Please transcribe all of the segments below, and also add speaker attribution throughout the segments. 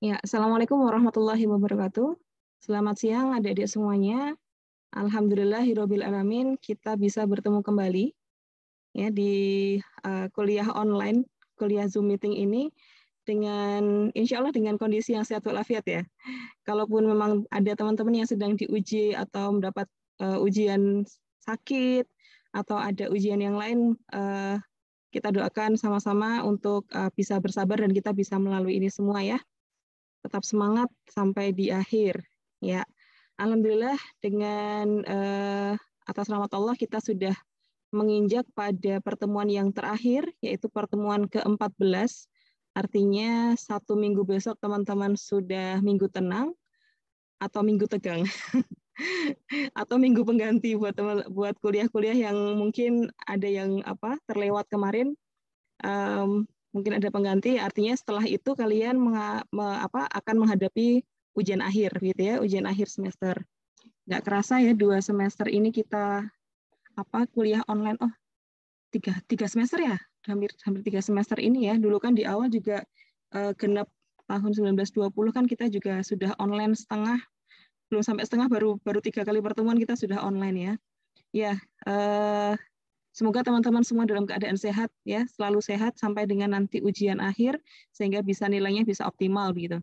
Speaker 1: Ya, Assalamualaikum warahmatullahi wabarakatuh. Selamat siang adik-adik semuanya. Alhamdulillah, hirobil alamin, kita bisa bertemu kembali ya di uh, kuliah online, kuliah Zoom meeting ini dengan insya Allah dengan kondisi yang sehat walafiat ya. Kalaupun memang ada teman-teman yang sedang diuji atau mendapat uh, ujian sakit atau ada ujian yang lain, uh, kita doakan sama-sama untuk uh, bisa bersabar dan kita bisa melalui ini semua ya tetap semangat sampai di akhir ya. Alhamdulillah dengan uh, atas rahmat Allah kita sudah menginjak pada pertemuan yang terakhir yaitu pertemuan ke-14. Artinya satu minggu besok teman-teman sudah minggu tenang atau minggu tegang. atau minggu pengganti buat teman, buat kuliah-kuliah yang mungkin ada yang apa terlewat kemarin um, mungkin ada pengganti artinya setelah itu kalian menga, me, apa, akan menghadapi ujian akhir gitu ya ujian akhir semester nggak kerasa ya dua semester ini kita apa kuliah online oh tiga tiga semester ya hampir hampir tiga semester ini ya dulu kan di awal juga uh, eh, genap tahun 1920 kan kita juga sudah online setengah belum sampai setengah baru baru tiga kali pertemuan kita sudah online ya ya uh, Semoga teman-teman semua dalam keadaan sehat ya, selalu sehat sampai dengan nanti ujian akhir sehingga bisa nilainya bisa optimal begitu.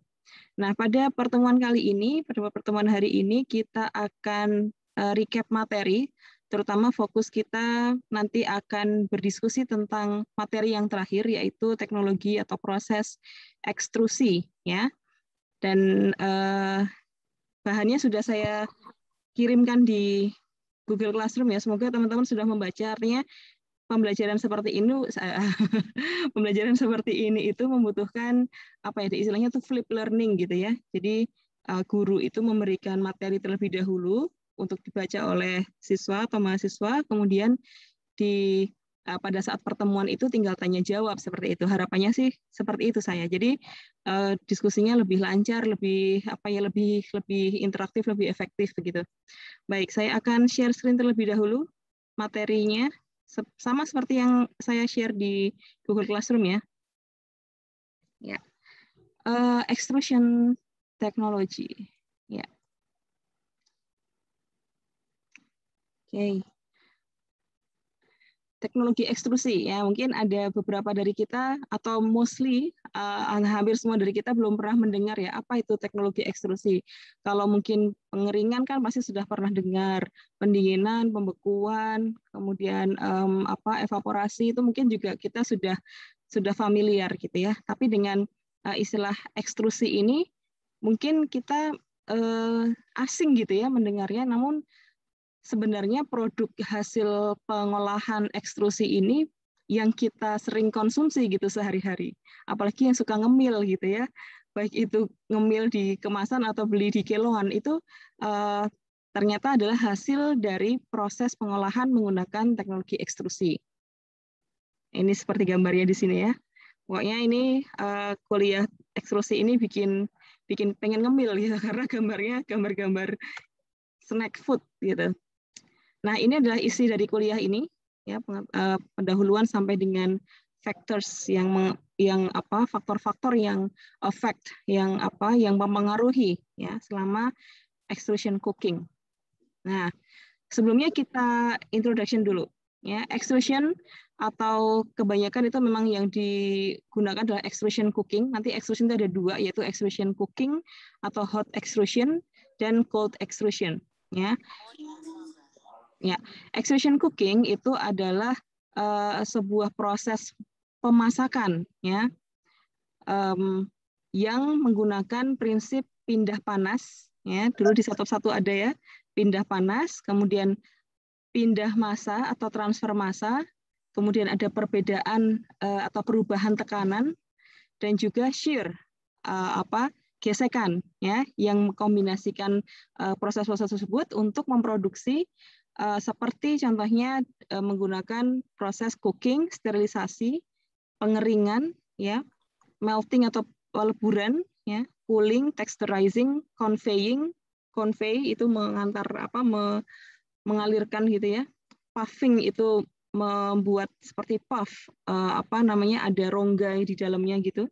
Speaker 1: Nah, pada pertemuan kali ini, pada pertemuan hari ini kita akan e, recap materi, terutama fokus kita nanti akan berdiskusi tentang materi yang terakhir yaitu teknologi atau proses ekstrusi ya. Dan eh, bahannya sudah saya kirimkan di Google Classroom ya. Semoga teman-teman sudah membaca pembelajaran seperti ini pembelajaran seperti ini itu membutuhkan apa ya istilahnya tuh flip learning gitu ya. Jadi eh, guru itu memberikan materi terlebih dahulu untuk dibaca oleh siswa atau mahasiswa kemudian di Eh, pada saat pertemuan itu tinggal tanya jawab seperti itu. Harapannya sih seperti itu saya. Jadi uh, diskusinya lebih lancar, lebih apa ya lebih lebih interaktif, lebih efektif begitu. Baik, saya akan share screen terlebih dahulu materinya sama seperti yang saya share di Google Classroom ya. Ya. Uh, extrusion technology. Ya. Oke. Okay teknologi ekstrusi ya mungkin ada beberapa dari kita atau mostly uh, hampir semua dari kita belum pernah mendengar ya apa itu teknologi ekstrusi kalau mungkin pengeringan kan pasti sudah pernah dengar pendinginan pembekuan kemudian um, apa evaporasi itu mungkin juga kita sudah sudah familiar gitu ya tapi dengan uh, istilah ekstrusi ini mungkin kita uh, asing gitu ya mendengarnya namun sebenarnya produk hasil pengolahan ekstrusi ini yang kita sering konsumsi gitu sehari-hari. Apalagi yang suka ngemil gitu ya. Baik itu ngemil di kemasan atau beli di kiloan itu uh, ternyata adalah hasil dari proses pengolahan menggunakan teknologi ekstrusi. Ini seperti gambarnya di sini ya. Pokoknya ini uh, kuliah ekstrusi ini bikin bikin pengen ngemil gitu karena gambarnya gambar-gambar snack food gitu. Nah, ini adalah isi dari kuliah ini, ya eh, pendahuluan sampai dengan factors yang yang apa faktor-faktor yang affect yang apa yang mempengaruhi ya selama extrusion cooking. Nah, sebelumnya kita introduction dulu ya. Extrusion atau kebanyakan itu memang yang digunakan adalah extrusion cooking. Nanti extrusion itu ada dua, yaitu extrusion cooking atau hot extrusion dan cold extrusion. Ya, Ya, extraction cooking itu adalah uh, sebuah proses pemasakan ya um, yang menggunakan prinsip pindah panas ya. Dulu di satu-satu ada ya, pindah panas, kemudian pindah masa atau transfer masa, kemudian ada perbedaan uh, atau perubahan tekanan dan juga shear uh, apa gesekan ya yang mengkombinasikan proses-proses uh, tersebut untuk memproduksi uh, seperti contohnya uh, menggunakan proses cooking, sterilisasi, pengeringan, ya, melting atau leburan, ya, cooling, texturizing, conveying, convey itu mengantar apa me, mengalirkan gitu ya, puffing itu membuat seperti puff uh, apa namanya ada rongga di dalamnya gitu,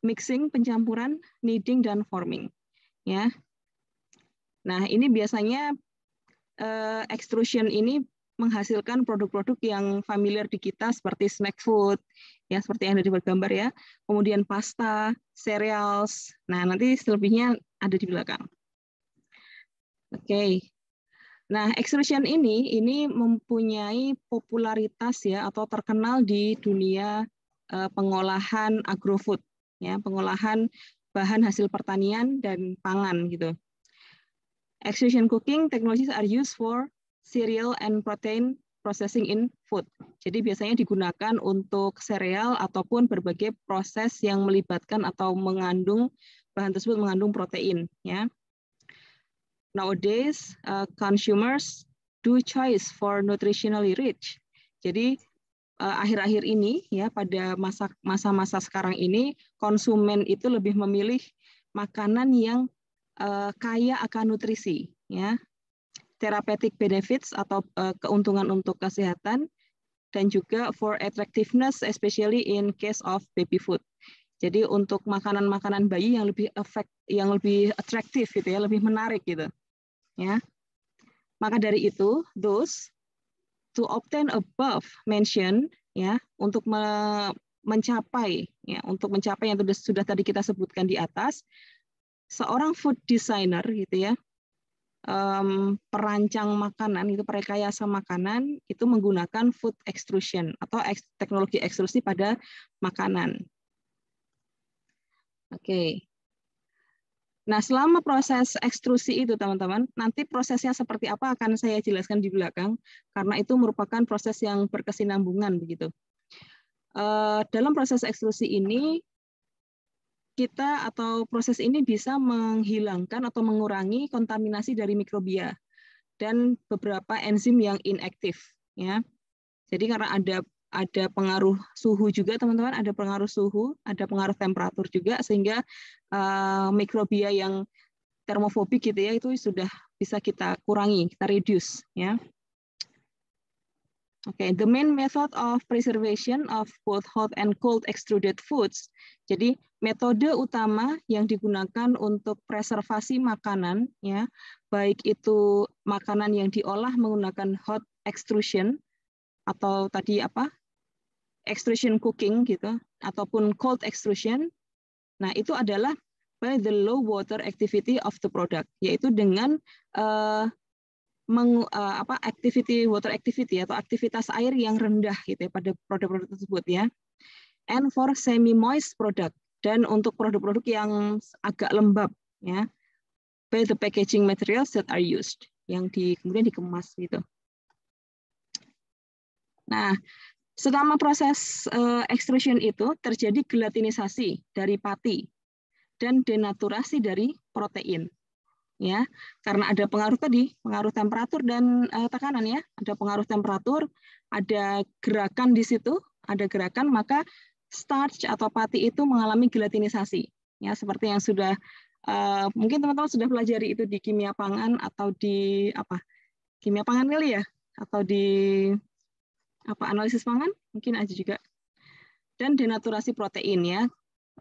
Speaker 1: mixing, pencampuran, kneading dan forming, ya. Nah, ini biasanya uh, extrusion ini menghasilkan produk-produk yang familiar di kita seperti snack food, ya seperti yang ada di gambar ya, kemudian pasta, cereals. Nah, nanti selebihnya ada di belakang. Oke. Okay. Nah, extrusion ini ini mempunyai popularitas ya atau terkenal di dunia uh, pengolahan agrofood ya, pengolahan bahan hasil pertanian dan pangan gitu. Extrusion cooking technologies are used for cereal and protein processing in food. Jadi biasanya digunakan untuk sereal ataupun berbagai proses yang melibatkan atau mengandung bahan tersebut mengandung protein. Ya. Nowadays, uh, consumers do choice for nutritionally rich. Jadi uh, akhir-akhir uh, ini ya pada masa masa sekarang ini konsumen itu lebih memilih makanan yang uh, kaya akan nutrisi, ya, therapeutic benefits atau uh, keuntungan untuk kesehatan, dan juga for attractiveness, especially in case of baby food. Jadi untuk makanan-makanan bayi yang lebih efek, yang lebih atraktif gitu ya, lebih menarik gitu, ya. Maka dari itu, those to obtain above mention ya untuk me mencapai ya untuk mencapai yang sudah, sudah tadi kita sebutkan di atas seorang food designer gitu ya um, perancang makanan itu perekayasa makanan itu menggunakan food extrusion atau ek teknologi ekstrusi pada makanan. Oke. Okay. Nah, selama proses ekstrusi itu, teman-teman, nanti prosesnya seperti apa akan saya jelaskan di belakang, karena itu merupakan proses yang berkesinambungan. Begitu, eh, dalam proses ekstrusi ini, kita atau proses ini bisa menghilangkan atau mengurangi kontaminasi dari mikrobia dan beberapa enzim yang inaktif ya. Jadi karena ada ada pengaruh suhu juga teman-teman, ada pengaruh suhu, ada pengaruh temperatur juga sehingga uh, mikrobia yang termofobik gitu ya itu sudah bisa kita kurangi, kita reduce ya. Okay, the main method of preservation of both hot and cold extruded foods. Jadi metode utama yang digunakan untuk preservasi makanan, ya, baik itu makanan yang diolah menggunakan hot extrusion atau tadi apa extrusion cooking gitu, ataupun cold extrusion. Nah itu adalah by the low water activity of the product, yaitu dengan uh, meng, uh, apa activity water activity atau aktivitas air yang rendah gitu ya pada produk-produk tersebut ya. And for semi moist product dan untuk produk-produk yang agak lembab ya. By the packaging materials that are used yang di, kemudian dikemas gitu. Nah, selama proses uh, extrusion itu terjadi gelatinisasi dari pati dan denaturasi dari protein ya karena ada pengaruh tadi pengaruh temperatur dan uh, tekanan ya ada pengaruh temperatur ada gerakan di situ ada gerakan maka starch atau pati itu mengalami gelatinisasi ya seperti yang sudah uh, mungkin teman-teman sudah pelajari itu di kimia pangan atau di apa kimia pangan kali ya atau di apa analisis pangan mungkin aja juga dan denaturasi protein ya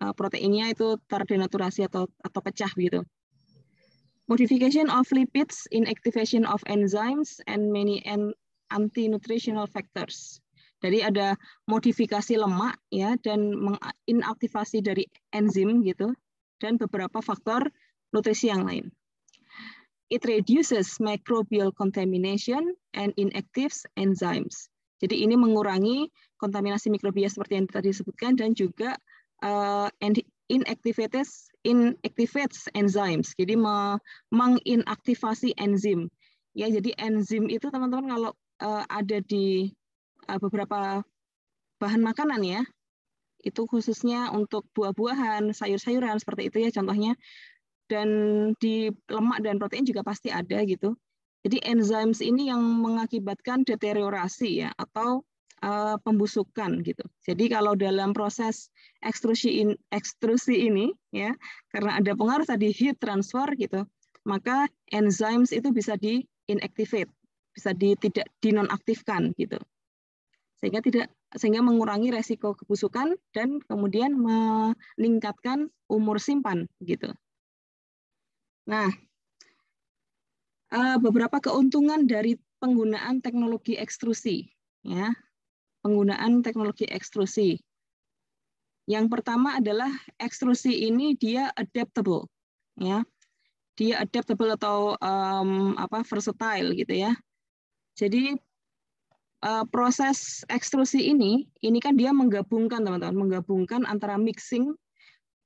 Speaker 1: eh, proteinnya itu terdenaturasi atau atau pecah gitu modification of lipids, inactivation of enzymes, and many anti-nutritional factors. Jadi ada modifikasi lemak ya dan menginaktivasi dari enzim gitu dan beberapa faktor nutrisi yang lain. It reduces microbial contamination and inactives enzymes. Jadi ini mengurangi kontaminasi mikrobia seperti yang tadi disebutkan dan juga uh, inactivates inactivates enzymes. Jadi menginaktivasi enzim. Ya, jadi enzim itu teman-teman kalau uh, ada di uh, beberapa bahan makanan ya, itu khususnya untuk buah-buahan, sayur-sayuran seperti itu ya contohnya. Dan di lemak dan protein juga pasti ada gitu. Jadi enzymes ini yang mengakibatkan deteriorasi ya atau Eh, pembusukan gitu. Jadi kalau dalam proses ekstrusi in, ekstrusi ini ya karena ada pengaruh tadi heat transfer gitu, maka enzymes itu bisa di inactivate, bisa di tidak dinonaktifkan gitu. Sehingga tidak sehingga mengurangi resiko kebusukan dan kemudian meningkatkan umur simpan gitu. Nah, eh, beberapa keuntungan dari penggunaan teknologi ekstrusi ya penggunaan teknologi ekstrusi. Yang pertama adalah ekstrusi ini dia adaptable, ya. Dia adaptable atau um, apa versatile gitu ya. Jadi uh, proses ekstrusi ini, ini kan dia menggabungkan teman-teman, menggabungkan antara mixing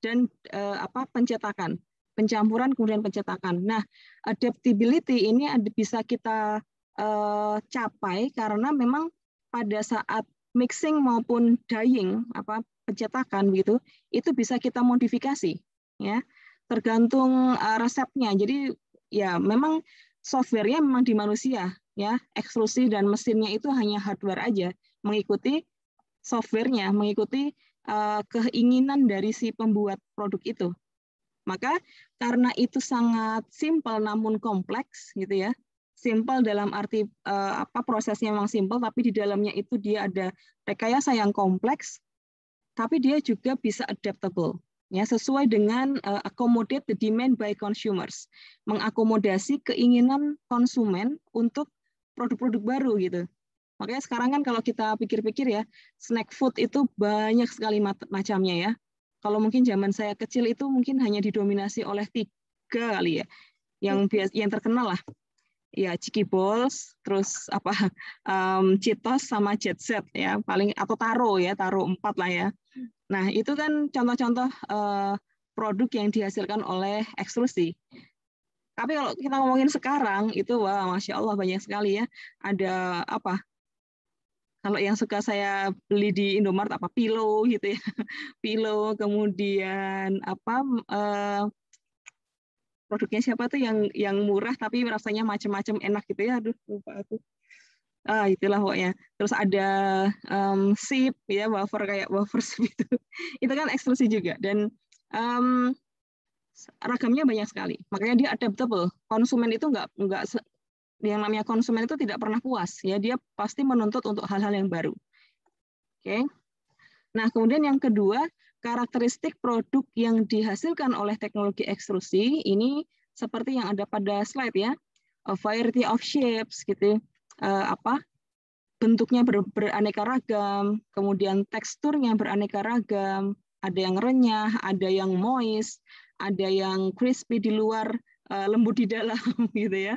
Speaker 1: dan uh, apa pencetakan, pencampuran kemudian pencetakan. Nah, adaptability ini ada bisa kita uh, capai karena memang pada saat mixing maupun dyeing apa pencetakan begitu itu bisa kita modifikasi ya tergantung uh, resepnya jadi ya memang softwarenya memang di manusia ya eksklusi dan mesinnya itu hanya hardware aja mengikuti softwarenya mengikuti uh, keinginan dari si pembuat produk itu maka karena itu sangat simpel namun kompleks gitu ya simple dalam arti uh, apa prosesnya memang simple tapi di dalamnya itu dia ada rekayasa yang kompleks tapi dia juga bisa adaptable ya sesuai dengan uh, accommodate the demand by consumers mengakomodasi keinginan konsumen untuk produk-produk baru gitu makanya sekarang kan kalau kita pikir-pikir ya snack food itu banyak sekali macamnya ya kalau mungkin zaman saya kecil itu mungkin hanya didominasi oleh tiga kali ya yang hmm. bias yang terkenal lah ya Ciki Balls, terus apa um, Citos sama Jet Set ya paling atau Taro ya Taro empat lah ya. Nah itu kan contoh-contoh uh, produk yang dihasilkan oleh ekstrusi. Tapi kalau kita ngomongin sekarang itu wah masya Allah banyak sekali ya ada apa kalau yang suka saya beli di Indomaret apa Pillow gitu ya Pillow kemudian apa uh, produknya siapa tuh yang yang murah tapi rasanya macam-macam enak gitu ya aduh lupa aku ah itulah pokoknya terus ada um, sip ya wafer kayak wafer sip itu itu kan ekstensi juga dan um, ragamnya banyak sekali makanya dia adaptable konsumen itu nggak nggak yang namanya konsumen itu tidak pernah puas ya dia pasti menuntut untuk hal-hal yang baru oke okay? nah kemudian yang kedua karakteristik produk yang dihasilkan oleh teknologi ekstrusi ini seperti yang ada pada slide ya, a variety of shapes gitu, uh, apa bentuknya ber, beraneka ragam, kemudian teksturnya beraneka ragam, ada yang renyah, ada yang moist, ada yang crispy di luar, uh, lembut di dalam gitu ya,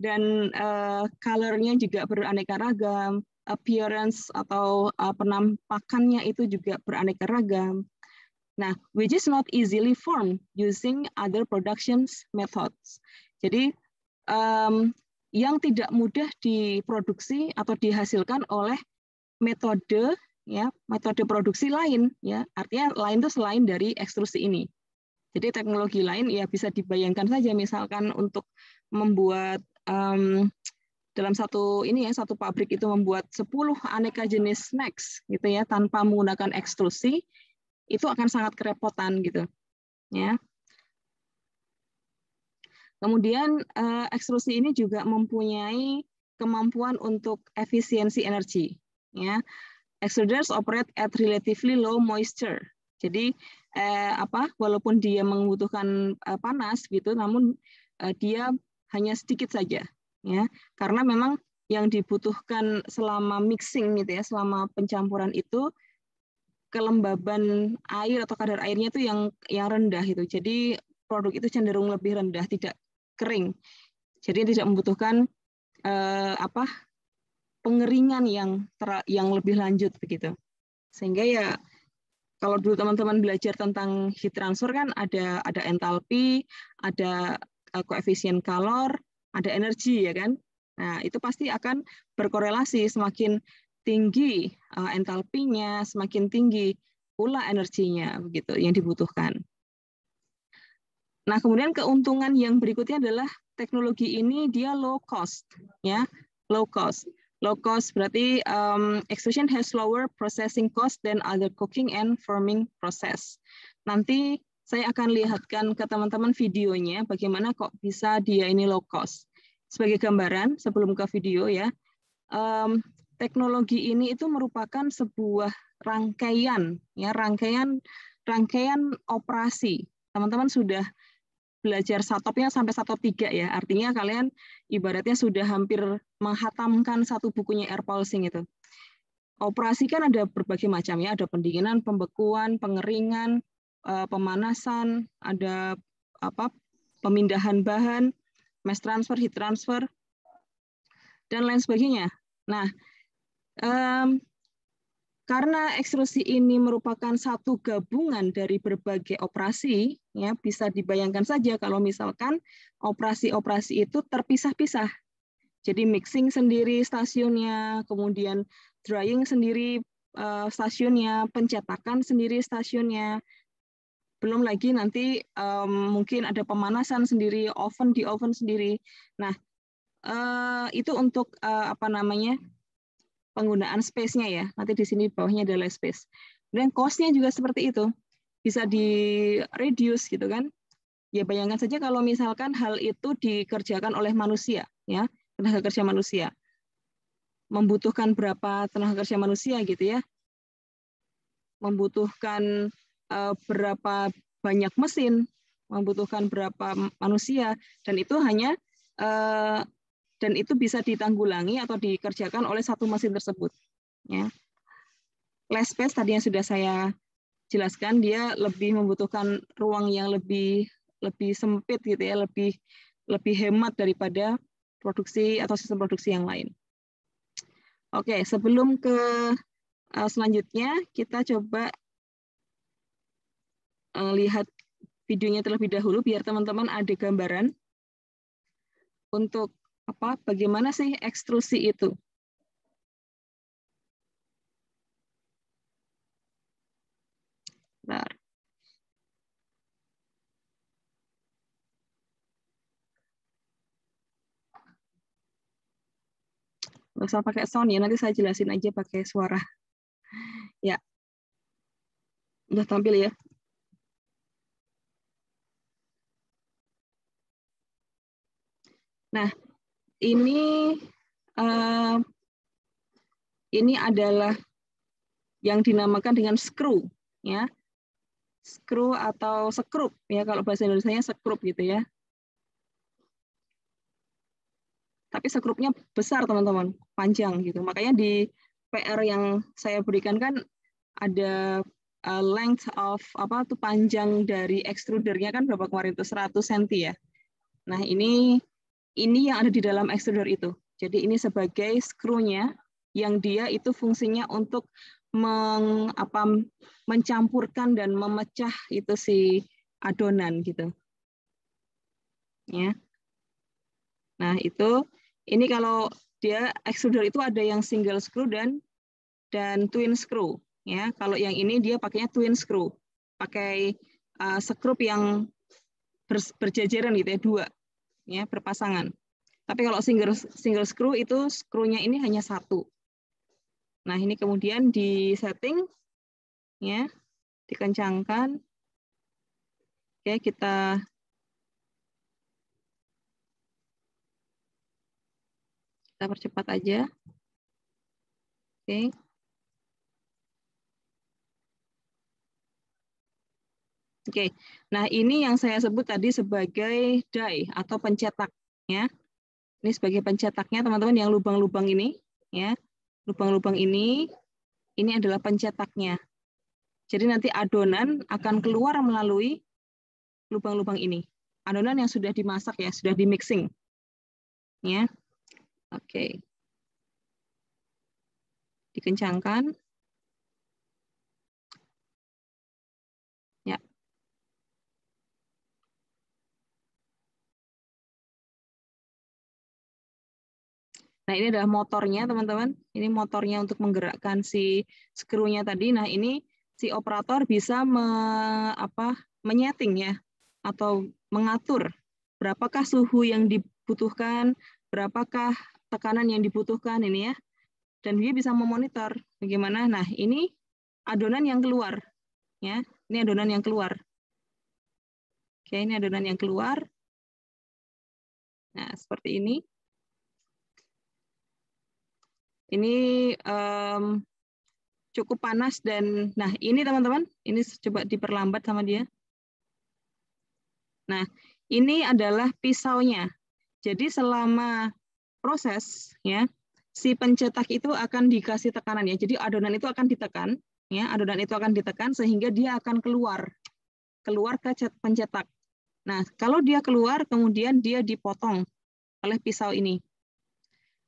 Speaker 1: dan uh, colornya juga beraneka ragam, appearance atau uh, penampakannya itu juga beraneka ragam. Nah, which is not easily formed using other productions methods. Jadi um, yang tidak mudah diproduksi atau dihasilkan oleh metode ya metode produksi lain ya artinya lain itu selain dari ekstrusi ini. Jadi teknologi lain ya bisa dibayangkan saja misalkan untuk membuat um, dalam satu ini ya satu pabrik itu membuat 10 aneka jenis snacks gitu ya tanpa menggunakan ekstrusi itu akan sangat kerepotan gitu ya kemudian eh, ekstrusi ini juga mempunyai kemampuan untuk efisiensi energi ya extruders operate at relatively low moisture jadi eh, apa walaupun dia membutuhkan eh, panas gitu namun eh, dia hanya sedikit saja ya karena memang yang dibutuhkan selama mixing gitu ya selama pencampuran itu kelembaban air atau kadar airnya itu yang yang rendah itu Jadi produk itu cenderung lebih rendah, tidak kering. Jadi tidak membutuhkan eh, apa pengeringan yang ter, yang lebih lanjut begitu. Sehingga ya kalau dulu teman-teman belajar tentang heat transfer kan ada ada entalpi, ada eh, koefisien kalor, ada energi ya kan. Nah, itu pasti akan berkorelasi semakin tinggi uh, eh, entalpinya, semakin tinggi pula energinya begitu yang dibutuhkan. Nah, kemudian keuntungan yang berikutnya adalah teknologi ini dia low cost ya, low cost. Low cost berarti um, extrusion has lower processing cost than other cooking and forming process. Nanti saya akan lihatkan ke teman-teman videonya bagaimana kok bisa dia ini low cost. Sebagai gambaran sebelum ke video ya, um, teknologi ini itu merupakan sebuah rangkaian ya rangkaian rangkaian operasi. Teman-teman sudah belajar satopnya sampai satop tiga ya. Artinya kalian ibaratnya sudah hampir menghatamkan satu bukunya air pulsing itu. Operasi kan ada berbagai macam ya, ada pendinginan, pembekuan, pengeringan, eh, pemanasan, ada apa pemindahan bahan, mass transfer, heat transfer, dan lain sebagainya. Nah, Um, karena ekstrusi ini merupakan satu gabungan dari berbagai operasi, ya bisa dibayangkan saja kalau misalkan operasi-operasi itu terpisah-pisah. Jadi mixing sendiri stasiunnya, kemudian drying sendiri uh, stasiunnya, pencetakan sendiri stasiunnya. Belum lagi nanti um, mungkin ada pemanasan sendiri, oven di oven sendiri. Nah, uh, itu untuk uh, apa namanya? penggunaan space-nya ya. Nanti di sini bawahnya adalah space. dan cost-nya juga seperti itu. Bisa di reduce gitu kan. Ya bayangkan saja kalau misalkan hal itu dikerjakan oleh manusia ya, tenaga kerja manusia. Membutuhkan berapa tenaga kerja manusia gitu ya. Membutuhkan eh, berapa banyak mesin, membutuhkan berapa manusia dan itu hanya eh, dan itu bisa ditanggulangi atau dikerjakan oleh satu mesin tersebut. Ya. Lespes tadi yang sudah saya jelaskan dia lebih membutuhkan ruang yang lebih lebih sempit gitu ya, lebih lebih hemat daripada produksi atau sistem produksi yang lain. Oke, sebelum ke eh, selanjutnya kita coba eh, lihat videonya terlebih dahulu biar teman-teman ada gambaran untuk apa bagaimana sih ekstrusi itu? Bentar. Nggak usah pakai sound ya, nanti saya jelasin aja pakai suara. Ya. Udah tampil ya? Nah, ini uh, ini adalah yang dinamakan dengan screw ya screw atau sekrup ya kalau bahasa Indonesia sekrup gitu ya tapi sekrupnya besar teman-teman panjang gitu makanya di PR yang saya berikan kan ada eh, length of apa tuh panjang dari extrudernya kan berapa kemarin itu 100 cm ya nah ini ini yang ada di dalam extruder itu. Jadi ini sebagai skrunya yang dia itu fungsinya untuk meng, apa, mencampurkan dan memecah itu si adonan gitu. Ya. Nah, itu ini kalau dia extruder itu ada yang single screw dan dan twin screw ya. Kalau yang ini dia pakainya twin screw. Pakai uh, eh, skrup yang ber, berjajaran gitu ya, dua ya berpasangan. Tapi kalau single single screw itu screw-nya ini hanya satu. Nah, ini kemudian di setting ya, dikencangkan. Oke, kita kita percepat aja. Oke. Oke, nah ini yang saya sebut tadi sebagai die atau pencetak, ya. Ini sebagai pencetaknya teman-teman yang lubang-lubang ini, ya, lubang-lubang ini, ini adalah pencetaknya. Jadi nanti adonan akan keluar melalui lubang-lubang ini. Adonan yang sudah dimasak ya, sudah di mixing, ya. Oke, dikencangkan. Nah, ini adalah motornya, teman-teman. Ini motornya untuk menggerakkan si skrunya tadi. Nah, ini si operator bisa me, apa, menyeting ya, atau mengatur berapakah suhu yang dibutuhkan, berapakah tekanan yang dibutuhkan ini ya. Dan dia bisa memonitor bagaimana. Nah, ini adonan yang keluar. ya Ini adonan yang keluar. Oke, ini adonan yang keluar. Nah, seperti ini. Ini um, cukup panas dan nah ini teman-teman, ini coba diperlambat sama dia. Nah, ini adalah pisaunya. Jadi selama proses ya, si pencetak itu akan dikasih tekanan ya. Jadi adonan itu akan ditekan ya, adonan itu akan ditekan sehingga dia akan keluar keluar ke pencetak. Nah, kalau dia keluar kemudian dia dipotong oleh pisau ini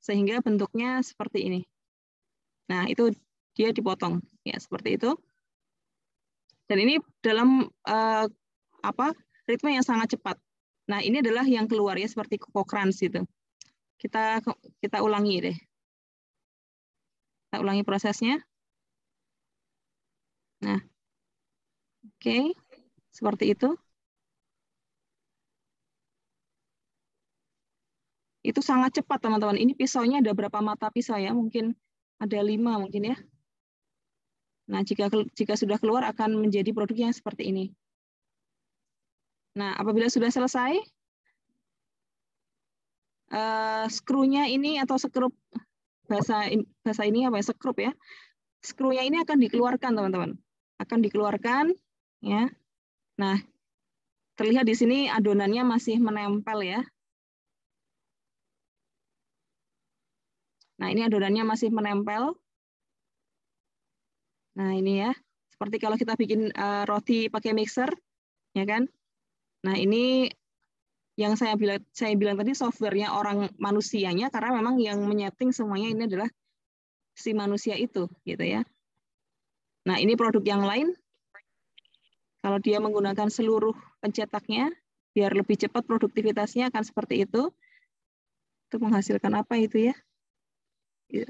Speaker 1: sehingga bentuknya seperti ini. Nah, itu dia dipotong ya seperti itu. Dan ini dalam uh, apa? ritme yang sangat cepat. Nah, ini adalah yang keluar ya seperti Cochrans itu. Kita kita ulangi deh. Kita ulangi prosesnya. Nah. Oke. Seperti itu. itu sangat cepat teman-teman. Ini pisaunya ada berapa mata pisau ya? Mungkin ada lima mungkin ya. Nah, jika jika sudah keluar akan menjadi produk yang seperti ini. Nah, apabila sudah selesai, uh, skrunya ini atau sekrup bahasa bahasa ini apa ya sekrup ya skrunya ini akan dikeluarkan teman-teman akan dikeluarkan ya nah terlihat di sini adonannya masih menempel ya Nah, ini adonannya masih menempel. Nah, ini ya. Seperti kalau kita bikin uh, roti pakai mixer, ya kan? Nah, ini yang saya bilang saya bilang tadi softwarenya orang manusianya karena memang yang menyeting semuanya ini adalah si manusia itu, gitu ya. Nah, ini produk yang lain. Kalau dia menggunakan seluruh pencetaknya, biar lebih cepat produktivitasnya akan seperti itu. Itu menghasilkan apa itu ya? Iya.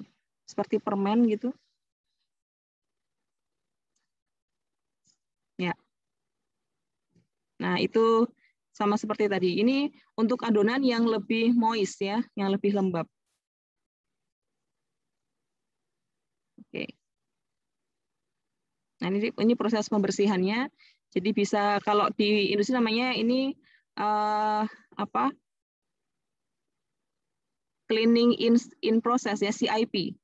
Speaker 1: seperti permen gitu. Ya. Nah, itu sama seperti tadi. Ini untuk adonan yang lebih moist ya, yang lebih lembab. Oke. Nah, ini ini proses pembersihannya. Jadi bisa kalau di industri namanya ini uh, apa? cleaning in in process ya CIP.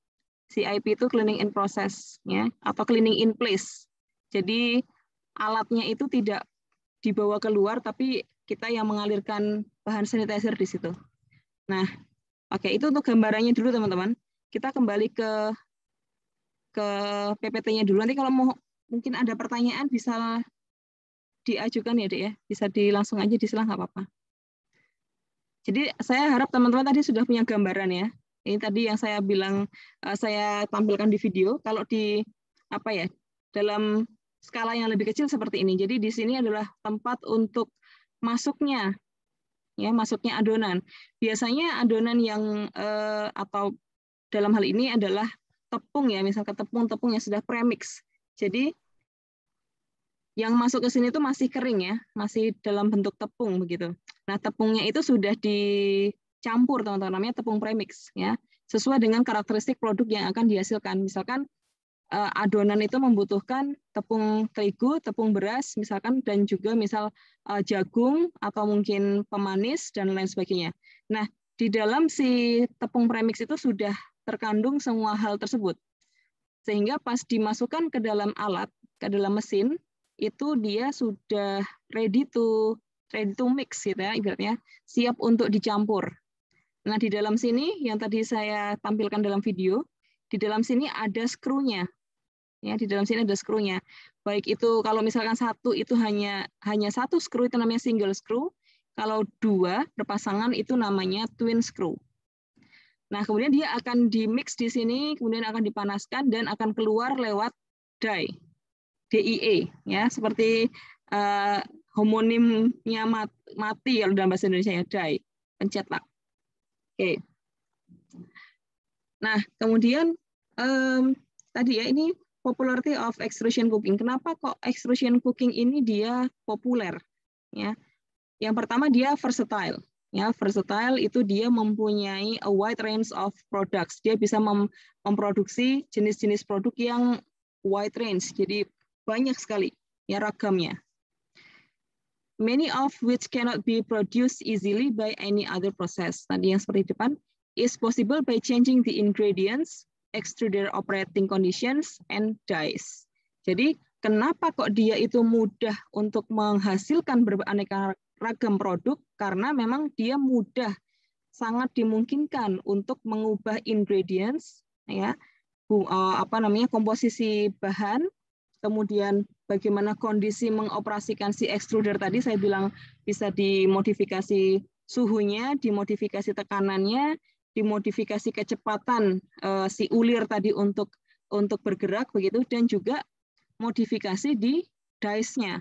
Speaker 1: CIP itu cleaning in process ya atau cleaning in place. Jadi alatnya itu tidak dibawa keluar tapi kita yang mengalirkan bahan sanitizer di situ. Nah, oke okay, itu untuk gambarannya dulu teman-teman. Kita kembali ke ke PPT-nya dulu. Nanti kalau mau mungkin ada pertanyaan bisa diajukan ya, Dek ya. Bisa di langsung aja sela nggak apa-apa. Jadi saya harap teman-teman tadi sudah punya gambaran ya. Ini tadi yang saya bilang eh, saya tampilkan di video. Kalau di apa ya dalam skala yang lebih kecil seperti ini. Jadi di sini adalah tempat untuk masuknya ya masuknya adonan. Biasanya adonan yang eh, atau dalam hal ini adalah tepung ya, misalkan tepung-tepung yang sudah premix. Jadi yang masuk ke sini itu masih kering ya, masih dalam bentuk tepung begitu. Nah, tepungnya itu sudah dicampur, teman-teman, namanya tepung premix ya, sesuai dengan karakteristik produk yang akan dihasilkan. Misalkan eh, adonan itu membutuhkan tepung terigu, tepung beras, misalkan dan juga misal eh, jagung atau mungkin pemanis dan lain sebagainya. Nah, di dalam si tepung premix itu sudah terkandung semua hal tersebut. Sehingga pas dimasukkan ke dalam alat, ke dalam mesin, itu dia sudah ready to ready to mix gitu ya ibaratnya siap untuk dicampur. Nah di dalam sini yang tadi saya tampilkan dalam video di dalam sini ada skrunya ya di dalam sini ada skrunya baik itu kalau misalkan satu itu hanya hanya satu skru itu namanya single screw kalau dua berpasangan itu namanya twin screw nah kemudian dia akan di mix di sini kemudian akan dipanaskan dan akan keluar lewat die DIE ya seperti eh, homonimnya mati kalau dalam bahasa Indonesia ya die, pencetak. Oke. Okay. Nah, kemudian um, tadi ya ini popularity of extrusion cooking. Kenapa kok extrusion cooking ini dia populer? Ya. Yang pertama dia versatile. Ya, versatile itu dia mempunyai a wide range of products. Dia bisa mem memproduksi jenis-jenis produk yang wide range. Jadi banyak sekali ya ragamnya many of which cannot be produced easily by any other process. Tadi yang seperti depan, is possible by changing the ingredients, extruder operating conditions, and dyes. Jadi, kenapa kok dia itu mudah untuk menghasilkan beraneka ragam produk? Karena memang dia mudah, sangat dimungkinkan untuk mengubah ingredients, ya, eh, apa namanya komposisi bahan, kemudian bagaimana kondisi mengoperasikan si extruder tadi saya bilang bisa dimodifikasi suhunya, dimodifikasi tekanannya, dimodifikasi kecepatan uh, si ulir tadi untuk untuk bergerak begitu dan juga modifikasi di dice-nya.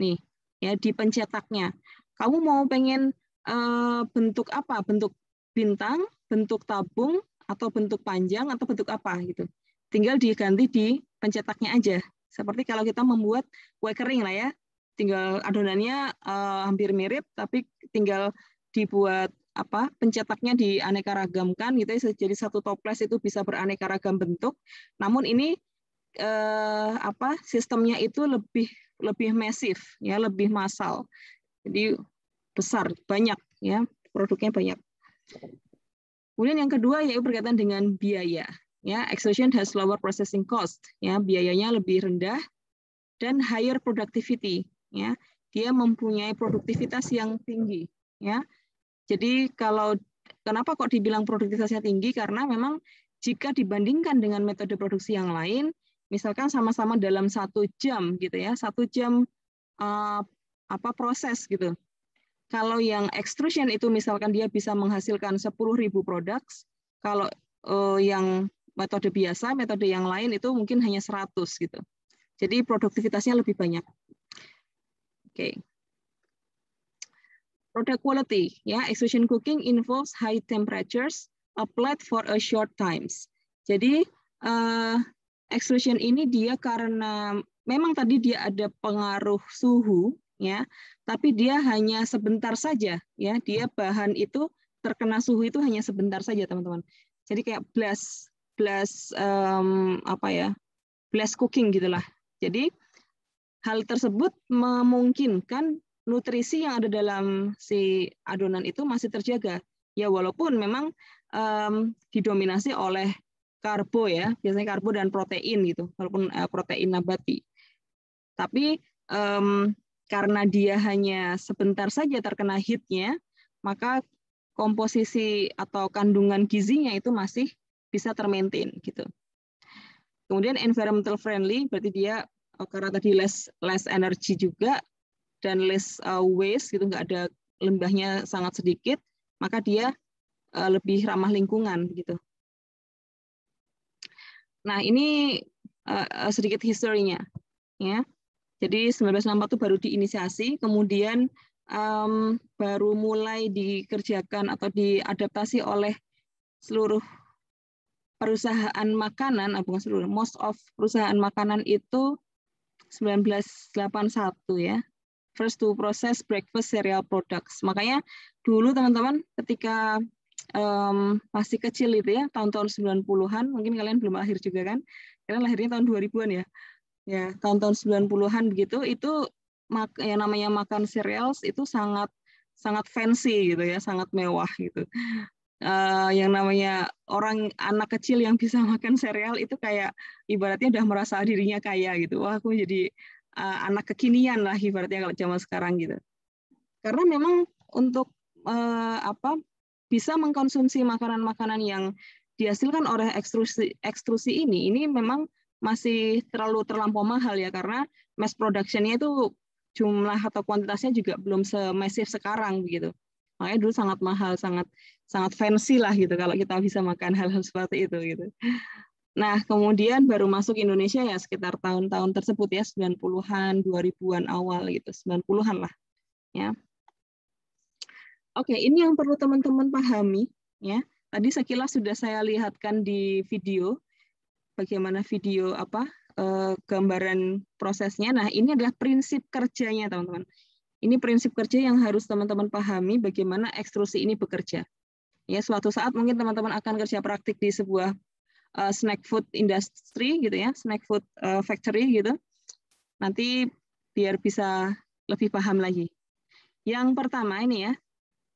Speaker 1: Nih, ya di pencetaknya. Kamu mau pengen uh, bentuk apa? Bentuk bintang, bentuk tabung atau bentuk panjang atau bentuk apa gitu. Tinggal diganti di pencetaknya aja seperti kalau kita membuat kue kering lah ya, tinggal adonannya uh, hampir mirip tapi tinggal dibuat apa pencetaknya di dianeka ragamkan gitu ya jadi satu toples itu bisa beraneka ragam bentuk namun ini eh, apa sistemnya itu lebih lebih masif ya lebih massal jadi besar banyak ya produknya banyak kemudian yang kedua yaitu berkaitan dengan biaya Ya, extrusion has lower processing cost, ya, biayanya lebih rendah dan higher productivity, ya. Dia mempunyai produktivitas yang tinggi, ya. Jadi kalau kenapa kok dibilang produktivitasnya tinggi karena memang jika dibandingkan dengan metode produksi yang lain, misalkan sama-sama dalam satu jam gitu ya, satu jam uh, apa proses gitu. Kalau yang extrusion itu misalkan dia bisa menghasilkan 10.000 produk, kalau uh, yang metode biasa, metode yang lain itu mungkin hanya 100 gitu. Jadi produktivitasnya lebih banyak. Oke. Okay. Product quality, ya, extrusion cooking involves high temperatures applied for a short times. Jadi uh, extrusion ini dia karena memang tadi dia ada pengaruh suhu, ya, tapi dia hanya sebentar saja, ya, dia bahan itu terkena suhu itu hanya sebentar saja, teman-teman. Jadi kayak blast blast um, apa ya blast cooking gitulah. Jadi hal tersebut memungkinkan nutrisi yang ada dalam si adonan itu masih terjaga. Ya walaupun memang um, didominasi oleh karbo ya, biasanya karbo dan protein gitu, walaupun uh, protein nabati. Tapi um, karena dia hanya sebentar saja terkena heatnya maka komposisi atau kandungan gizinya itu masih bisa termaintain gitu. Kemudian environmental friendly berarti dia eh, karena tadi less less energy juga dan less eh, waste gitu nggak ada lembahnya sangat sedikit, maka dia eh, lebih ramah lingkungan gitu. Nah, ini sedikit historinya ya. Jadi 1964 itu baru diinisiasi, kemudian mmm, baru mulai dikerjakan atau diadaptasi oleh seluruh perusahaan makanan, ah, bukan seluruh, most of perusahaan makanan itu 1981 ya. First to process breakfast cereal products. Makanya dulu teman-teman ketika um, masih kecil itu ya, tahun-tahun 90-an, mungkin kalian belum lahir juga kan. Kalian lahirnya tahun 2000-an ya. Ya, tahun-tahun 90-an begitu itu mak yang namanya makan cereals itu sangat sangat fancy gitu ya, sangat mewah gitu uh, yang namanya orang anak kecil yang bisa makan sereal itu kayak ibaratnya udah merasa dirinya kaya gitu. Wah aku jadi uh, anak kekinian lah ibaratnya kalau zaman sekarang gitu. Karena memang untuk uh, apa bisa mengkonsumsi makanan-makanan yang dihasilkan oleh ekstrusi ekstrusi ini ini memang masih terlalu terlampau mahal ya karena mass production-nya itu jumlah atau kuantitasnya juga belum semasif sekarang gitu makanya dulu sangat mahal sangat sangat fancy lah gitu kalau kita bisa makan hal-hal seperti itu gitu nah kemudian baru masuk Indonesia ya sekitar tahun-tahun tersebut ya 90-an 2000-an awal gitu 90-an lah ya oke ini yang perlu teman-teman pahami ya tadi sekilas sudah saya lihatkan di video bagaimana video apa eh, gambaran prosesnya. Nah, ini adalah prinsip kerjanya, teman-teman. Ini prinsip kerja yang harus teman-teman pahami bagaimana ekstrusi ini bekerja. Ya, suatu saat mungkin teman-teman akan kerja praktik di sebuah uh, snack food industry gitu ya, snack food uh, factory gitu. Nanti biar bisa lebih paham lagi. Yang pertama ini ya,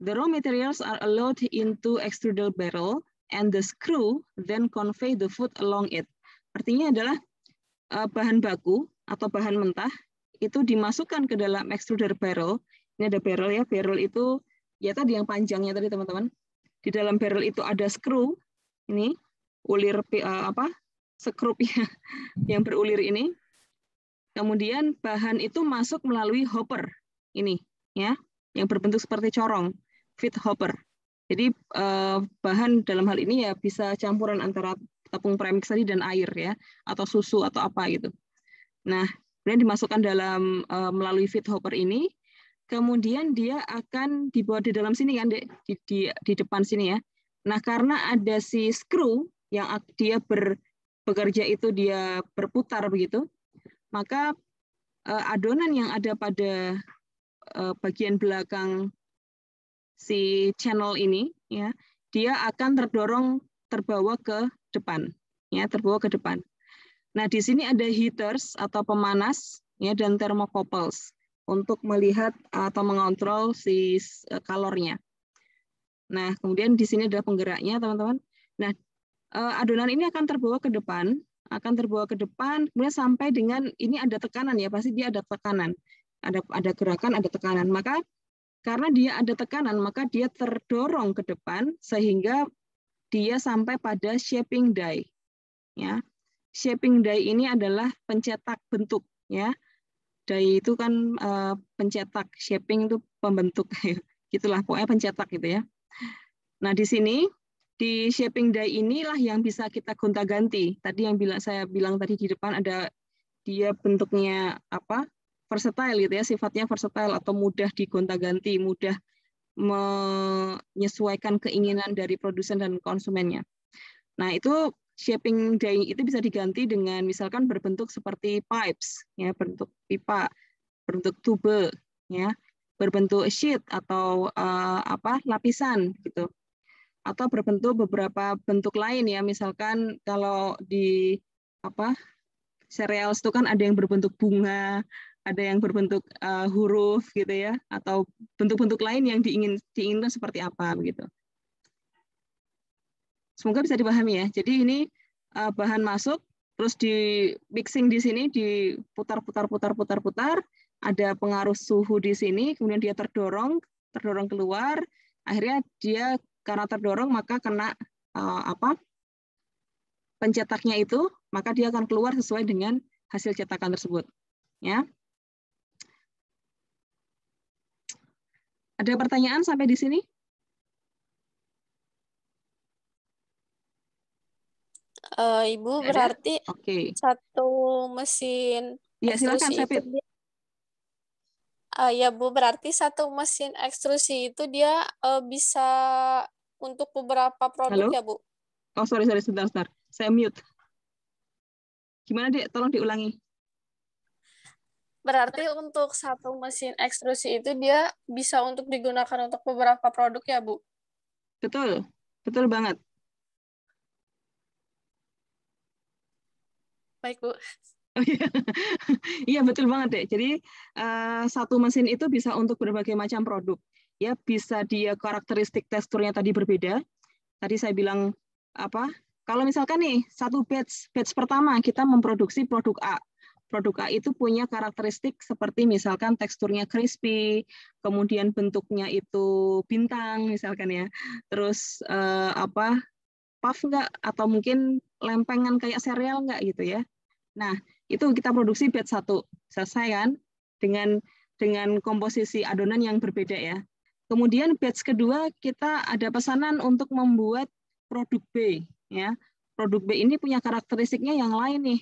Speaker 1: the raw materials are allowed into extruder barrel and the screw then convey the food along it. Artinya adalah eh, bahan baku atau bahan mentah itu dimasukkan ke dalam extruder barrel. Ini ada barrel ya, barrel itu ya tadi yang panjangnya tadi teman-teman. Di dalam barrel itu ada screw, ini ulir eh, apa sekrup ya, yang berulir ini. Kemudian bahan itu masuk melalui hopper ini ya, yang berbentuk seperti corong, fit hopper. Jadi eh, bahan dalam hal ini ya bisa campuran antara tepung premix tadi dan air ya, atau susu atau apa gitu. Nah, kemudian dimasukkan dalam uh, melalui fit hopper ini kemudian dia akan dibawa di dalam sini kan di, di, di depan sini ya nah karena ada si screw yang dia ber, bekerja itu dia berputar begitu maka uh, adonan yang ada pada uh, bagian belakang si channel ini ya dia akan terdorong terbawa ke depan ya terbawa ke depan Nah, di sini ada heaters atau pemanas ya dan thermocouples untuk melihat atau mengontrol si eh, kalornya. Nah, kemudian di sini ada penggeraknya, teman-teman. Nah, eh, adonan ini akan terbawa ke depan, akan terbawa ke depan, kemudian sampai dengan ini ada tekanan ya, pasti dia ada tekanan. Ada ada gerakan, ada tekanan. Maka karena dia ada tekanan, maka dia terdorong ke depan sehingga dia sampai pada shaping die. Ya, shaping die ini adalah pencetak bentuk ya. Die itu kan uh, pencetak, shaping itu pembentuk. Gitulah pokoknya pencetak gitu ya. Nah, di sini di shaping die inilah yang bisa kita gonta-ganti. Tadi yang bilang saya bilang tadi di depan ada dia bentuknya apa? versatile gitu ya, sifatnya versatile atau mudah digonta-ganti, mudah menyesuaikan keinginan dari produsen dan konsumennya. Nah, itu shaping dyeing itu bisa diganti dengan misalkan berbentuk seperti pipes, ya berbentuk pipa, berbentuk tube, ya berbentuk sheet atau uh, apa lapisan gitu, atau berbentuk beberapa bentuk lain ya misalkan kalau di apa serial itu kan ada yang berbentuk bunga, ada yang berbentuk uh, huruf gitu ya, atau bentuk-bentuk lain yang diingin diinginkan seperti apa begitu. Semoga bisa dipahami ya. Jadi ini uh, bahan masuk, terus di mixing di sini, diputar-putar-putar-putar-putar, ada pengaruh suhu di sini, kemudian dia terdorong, terdorong keluar, akhirnya dia karena terdorong maka kena uh, apa pencetaknya itu, maka dia akan keluar sesuai dengan hasil cetakan tersebut. Ya. Ada pertanyaan sampai di sini? Uh, Ibu Ada? berarti okay. satu mesin. Ya silakan saya uh, ya Bu berarti satu mesin ekstrusi itu dia uh, bisa untuk beberapa produk Halo? ya Bu? Oh sorry sorry sebentar sebentar saya mute. Gimana dek? Tolong diulangi. Berarti untuk satu mesin ekstrusi itu dia bisa untuk digunakan untuk beberapa produk ya Bu? Betul, betul banget. Baik, Bu. Iya. iya, betul banget, deh Jadi, uh, satu mesin itu bisa untuk berbagai macam produk. Ya, bisa dia karakteristik teksturnya tadi berbeda. Tadi saya bilang apa? Kalau misalkan nih, satu batch, batch pertama kita memproduksi produk A. Produk A itu punya karakteristik seperti misalkan teksturnya crispy, kemudian bentuknya itu bintang misalkan ya. Terus uh, apa? puff nggak atau mungkin lempengan kayak sereal nggak gitu ya Nah, itu kita produksi batch satu selesai kan dengan dengan komposisi adonan yang berbeda ya. Kemudian batch kedua kita ada pesanan untuk membuat produk B ya. Produk B ini punya karakteristiknya yang lain nih.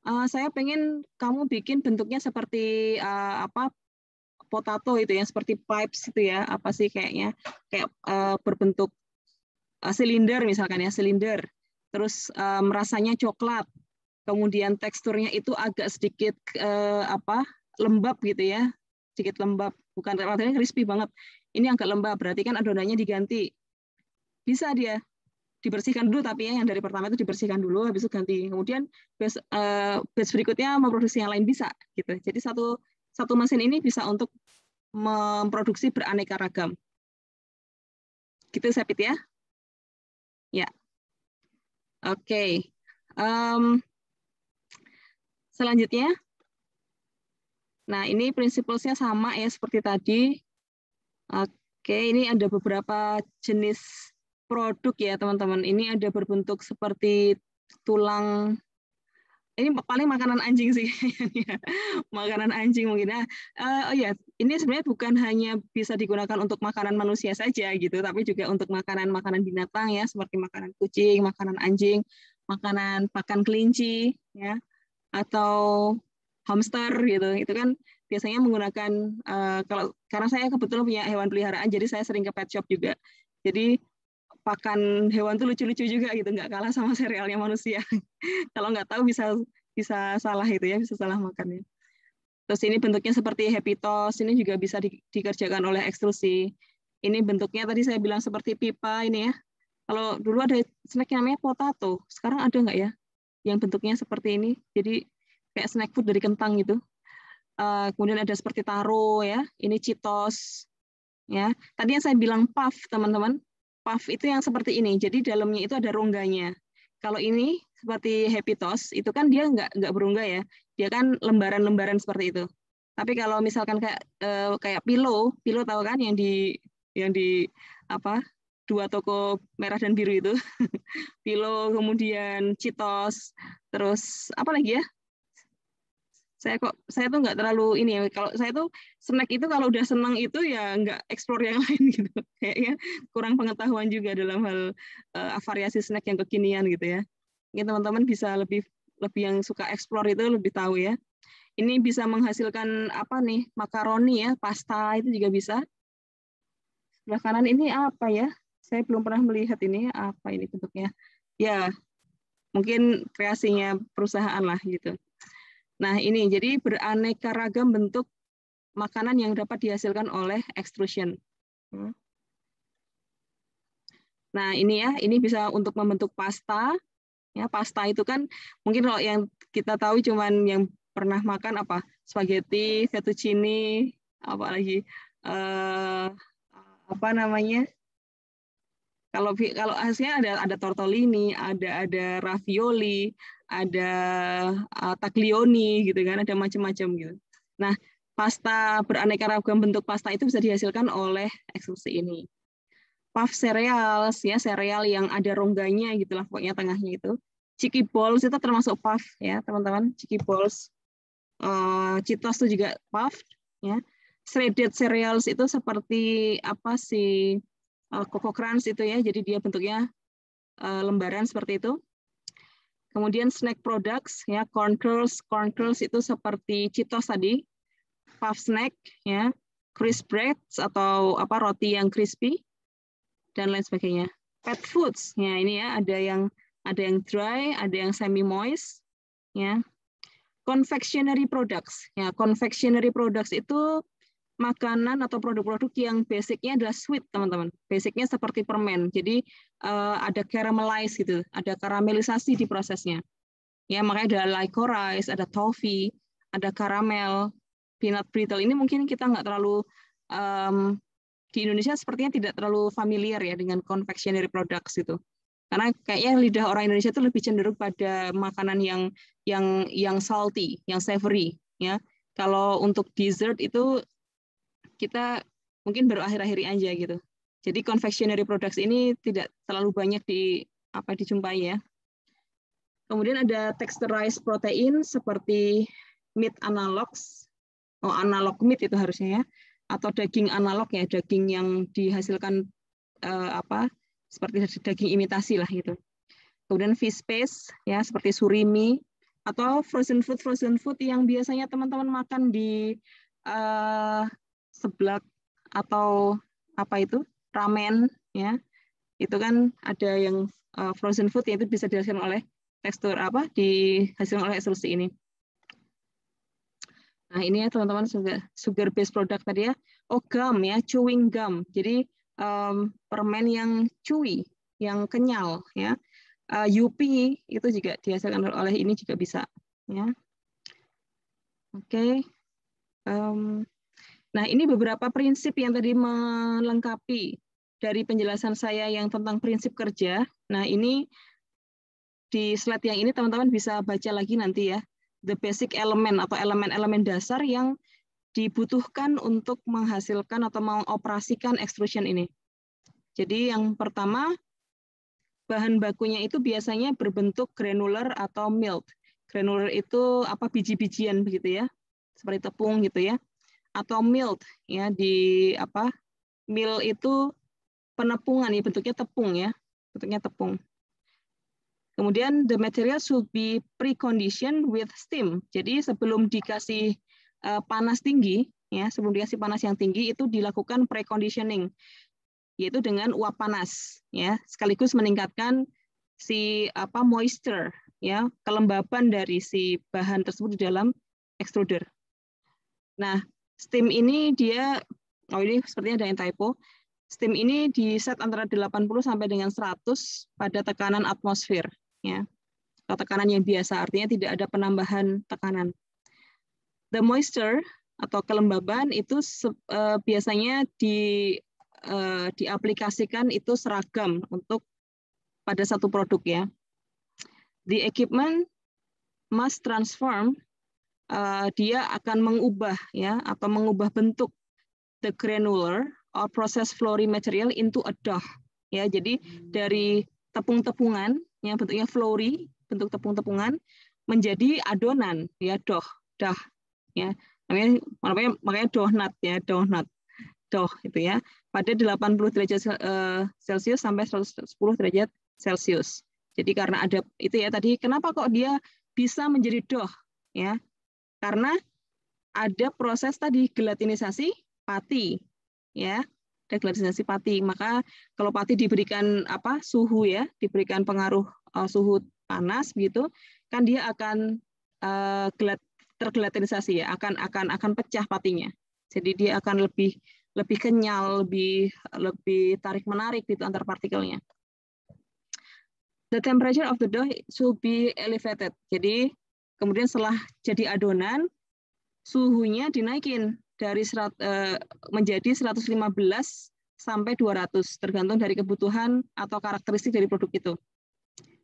Speaker 1: Uh, saya pengen kamu bikin bentuknya seperti uh, apa potato itu yang seperti pipes itu ya apa sih kayaknya kayak uh, berbentuk uh, silinder misalkan ya silinder terus um, rasanya coklat kemudian teksturnya itu agak sedikit eh, apa lembab gitu ya sedikit lembab bukan relatifnya crispy banget ini agak lembab berarti kan adonannya diganti bisa dia dibersihkan dulu tapi yang dari pertama itu dibersihkan dulu habis itu ganti kemudian batch, eh, batch berikutnya memproduksi yang lain bisa gitu jadi satu satu mesin ini bisa untuk memproduksi beraneka ragam gitu Sepit ya ya oke okay. um, mmm, Selanjutnya, nah ini prinsipnya sama ya seperti tadi. Oke, ini ada beberapa jenis produk ya teman-teman. Ini ada berbentuk seperti tulang ini paling makanan anjing sih makanan anjing mungkin nah oh ya ini sebenarnya bukan hanya bisa digunakan untuk makanan manusia saja gitu tapi juga untuk makanan makanan binatang ya seperti makanan kucing makanan anjing makanan pakan kelinci ya atau hamster gitu itu kan biasanya menggunakan uh, kalau karena saya kebetulan punya hewan peliharaan jadi saya sering ke pet shop juga jadi pakan hewan tuh lucu-lucu juga gitu nggak kalah sama serialnya manusia kalau nggak tahu bisa bisa salah itu ya bisa salah makannya terus ini bentuknya seperti happy toss ini juga bisa di, dikerjakan oleh ekstrusi ini bentuknya tadi saya bilang seperti pipa ini ya kalau dulu ada snack yang namanya potato sekarang ada nggak ya yang bentuknya seperti ini. Jadi kayak snack food dari kentang gitu. Uh, kemudian ada seperti taro ya, ini citos ya. Tadi yang saya bilang puff teman-teman, puff itu yang seperti ini. Jadi dalamnya itu ada rongganya. Kalau ini seperti happy toast itu kan dia nggak nggak berongga ya, dia kan lembaran-lembaran seperti itu. Tapi kalau misalkan kayak uh, kayak pilo, pilo tahu kan yang di yang di apa dua toko merah dan biru itu Pilo kemudian Citos terus apa lagi ya saya kok saya tuh nggak terlalu ini ya kalau saya tuh snack itu kalau udah seneng itu ya nggak explore yang lain gitu kayaknya kurang pengetahuan juga dalam hal uh, eh, variasi snack yang kekinian gitu ya ini teman-teman bisa lebih lebih yang suka explore itu lebih tahu ya ini bisa menghasilkan apa nih makaroni ya pasta itu juga bisa sebelah kanan ini apa ya saya belum pernah melihat ini apa ini bentuknya. Ya, mungkin kreasinya perusahaan lah gitu. Nah ini jadi beraneka ragam bentuk makanan yang dapat dihasilkan oleh extrusion. Hmm. Nah ini ya, ini bisa untuk membentuk pasta. Ya pasta itu kan mungkin kalau yang kita tahu cuman yang pernah makan apa spaghetti, fettuccine, apa lagi eh, apa namanya kalau kalau khasnya ada ada tortellini, ada ada ravioli, ada uh, taglioni gitu kan, ada macam-macam gitu. Nah, pasta beraneka ragam bentuk pasta itu bisa dihasilkan oleh ekstrusi ini. Puff cereals ya, sereal yang ada rongganya gitulah pokoknya tengahnya itu. Chicky balls itu termasuk puff ya, teman-teman. Chicky balls. Uh, eh, Citos itu juga puff ya. Shredded cereals itu seperti apa sih? Eh, Coco Crunch itu ya, jadi dia bentuknya eh, lembaran seperti itu. Kemudian snack products ya, corn curls, corn curls itu seperti Cheetos tadi, puff snack ya, crisp breads atau apa roti yang crispy dan lain sebagainya. Pet foods ya ini ya ada yang ada yang dry, ada yang semi moist ya. Confectionery products ya, confectionery products itu makanan atau produk-produk yang basicnya adalah sweet teman-teman basicnya seperti permen jadi uh, ada caramelize gitu ada karamelisasi di prosesnya ya makanya ada licorice ada toffee ada karamel peanut brittle ini mungkin kita nggak terlalu um, di Indonesia sepertinya tidak terlalu familiar ya dengan confectionery products gitu karena kayaknya lidah orang Indonesia itu lebih cenderung pada makanan yang yang yang salty, yang savory ya. Kalau untuk dessert itu kita mungkin baru akhir-akhir aja gitu. Jadi confectionery products ini tidak terlalu banyak di apa dijumpai ya. Kemudian ada texturized protein seperti meat analogs, oh analog meat itu harusnya ya, atau daging analog ya, daging yang dihasilkan eh, apa seperti daging imitasi lah gitu. Kemudian fish paste ya seperti surimi atau frozen food frozen food yang biasanya teman-teman makan di eh, seblak atau apa itu ramen ya itu kan ada yang uh, frozen food yang itu bisa dihasilkan oleh tekstur apa dihasilkan oleh solusi ini. Nah ini ya teman-teman sugar, sugar based product tadi ya. Oh gum ya chewing gum. Jadi um, permen yang chewy, yang kenyal ya. Uh, eh, Yupi itu juga dihasilkan oleh ini juga bisa ya. Oke. Okay. Um, Nah, ini beberapa prinsip yang tadi melengkapi dari penjelasan saya yang tentang prinsip kerja. Nah, ini di slide yang ini teman-teman bisa baca lagi nanti ya. The basic element atau elemen-elemen dasar yang dibutuhkan untuk menghasilkan atau mengoperasikan extrusion ini. Jadi yang pertama, bahan bakunya itu biasanya berbentuk granular atau milled. Granular itu apa biji-bijian begitu ya, seperti tepung gitu ya atau mild ya di apa mil itu penepungan ya bentuknya tepung ya bentuknya tepung kemudian the material should be preconditioned with steam jadi sebelum dikasih uh, panas tinggi ya sebelum dikasih panas yang tinggi itu dilakukan preconditioning yaitu dengan uap panas ya sekaligus meningkatkan si apa moisture ya kelembapan dari si bahan tersebut di dalam extruder nah Steam ini dia oh ini sepertinya ada yang typo. Steam ini di set antara 80 sampai dengan 100 pada tekanan atmosfer ya. Atau tekanan yang biasa artinya tidak ada penambahan tekanan. The moisture atau kelembaban itu uh, biasanya di uh, diaplikasikan itu seragam untuk pada satu produk ya. The equipment must transform Eh, dia akan mengubah ya atau mengubah bentuk the granular or processed flowery material into a dough ya jadi dari tepung-tepungan yang bentuknya flowery bentuk tepung-tepungan menjadi adonan ya dough dah ya namanya makanya makanya donat ya donat dough itu ya pada 80 derajat eh, celcius sampai 110 derajat celcius jadi karena ada itu ya tadi kenapa kok dia bisa menjadi doh ya karena ada proses tadi gelatinisasi pati, ya gelatinisasi pati. Maka kalau pati diberikan apa suhu ya, diberikan pengaruh uh, suhu panas gitu, kan dia akan uh, gelat, tergelatinisasi ya, akan akan akan pecah patinya. Jadi dia akan lebih lebih kenyal, lebih lebih tarik menarik gitu antar partikelnya. The temperature of the dough should be elevated. Jadi Kemudian setelah jadi adonan, suhunya dinaikin dari serat, e, menjadi 115 sampai 200 tergantung dari kebutuhan atau karakteristik dari produk itu.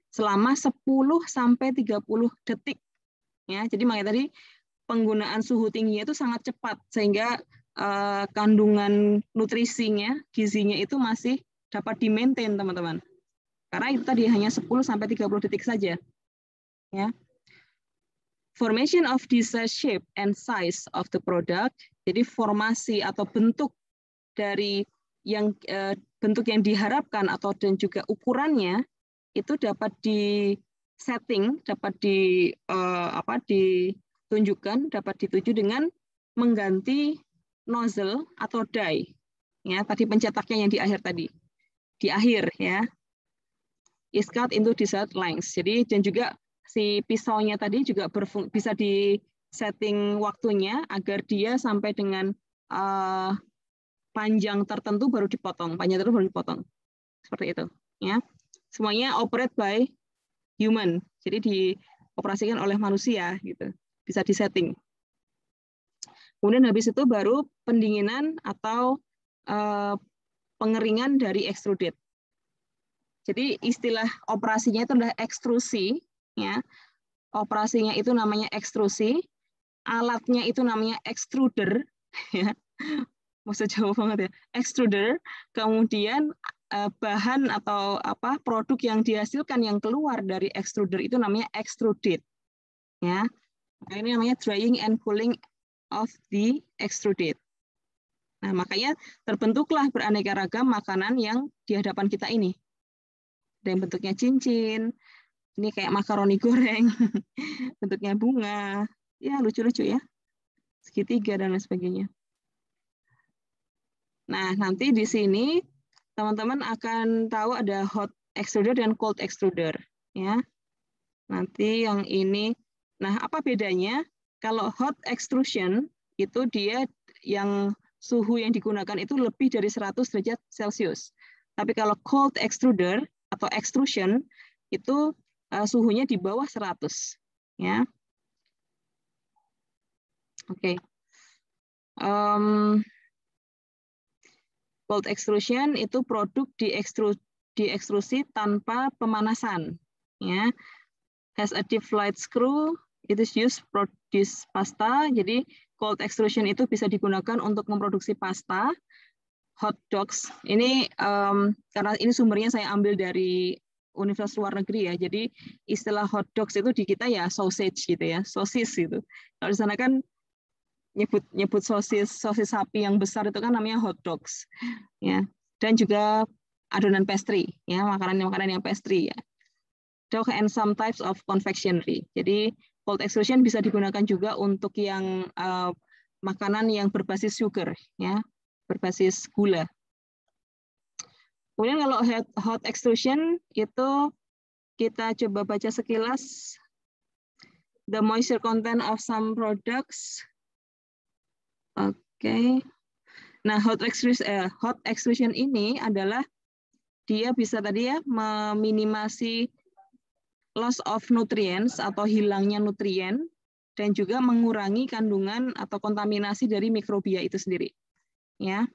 Speaker 1: Selama 10 sampai 30 detik. Ya, jadi makanya tadi penggunaan suhu tinggi itu sangat cepat sehingga e, kandungan nutrisinya, gizinya itu masih dapat di-maintain, teman-teman. Karena itu tadi hanya 10 sampai 30 detik saja. Ya. Formation of desired uh, shape and size of the product. Jadi formasi atau bentuk dari yang uh, bentuk yang diharapkan atau dan juga ukurannya itu dapat di setting, dapat di uh, apa ditunjukkan, dapat dituju dengan mengganti nozzle atau die. Ya, tadi pencetaknya yang di akhir tadi. Di akhir ya. Is cut into desired lengths. Jadi dan juga si pisaunya tadi juga bisa di setting waktunya agar dia sampai dengan uh, panjang tertentu baru dipotong, panjang tertentu baru dipotong. Seperti itu, ya. Semuanya operate by human. Jadi dioperasikan oleh manusia gitu. Bisa setting Kemudian habis itu baru pendinginan atau uh, pengeringan dari extruded. Jadi istilah operasinya itu adalah ekstrusi ya. Operasinya itu namanya ekstrusi, alatnya itu namanya extruder, ya. Maksud jauh banget ya. Extruder, kemudian eh, bahan atau apa produk yang dihasilkan yang keluar dari extruder itu namanya extruded. Ya. Nah, ini namanya drying and cooling of the extruded. Nah, makanya terbentuklah beraneka ragam makanan yang di hadapan kita ini. Dan bentuknya cincin, ini kayak makaroni goreng, bentuknya bunga, ya lucu-lucu ya, segitiga dan lain sebagainya. Nah, nanti di sini teman-teman akan tahu ada hot extruder dan cold extruder. ya. Nanti yang ini, nah apa bedanya? Kalau hot extrusion itu dia yang suhu yang digunakan itu lebih dari 100 derajat Celcius. Tapi kalau cold extruder atau extrusion itu uh, suhunya di bawah 100 ya. Oke. Okay. Um, cold extrusion itu produk diekstrusi tanpa pemanasan ya. Has a deep flight screw it is used produce pasta. Jadi cold extrusion itu bisa digunakan untuk memproduksi pasta hot dogs. Ini um, karena ini sumbernya saya ambil dari universitas luar negeri ya. Jadi istilah hot dogs itu di kita ya sausage gitu ya, sosis gitu. Kalau di sana kan nyebut nyebut sosis sosis sapi yang besar itu kan namanya hot dogs ya. Dan juga adonan pastry ya, makanan-makanan yang pastry ya. Dog and some types of confectionery. Jadi cold extrusion bisa digunakan juga untuk yang uh, makanan yang berbasis sugar ya, berbasis gula Kemudian kalau hot, extrusion itu kita coba baca sekilas the moisture content of some products. Oke. Okay. Nah, hot extrusion eh, hot extrusion ini adalah dia bisa tadi ya meminimasi loss of nutrients atau hilangnya nutrien dan juga mengurangi kandungan atau kontaminasi dari mikrobia itu sendiri. Ya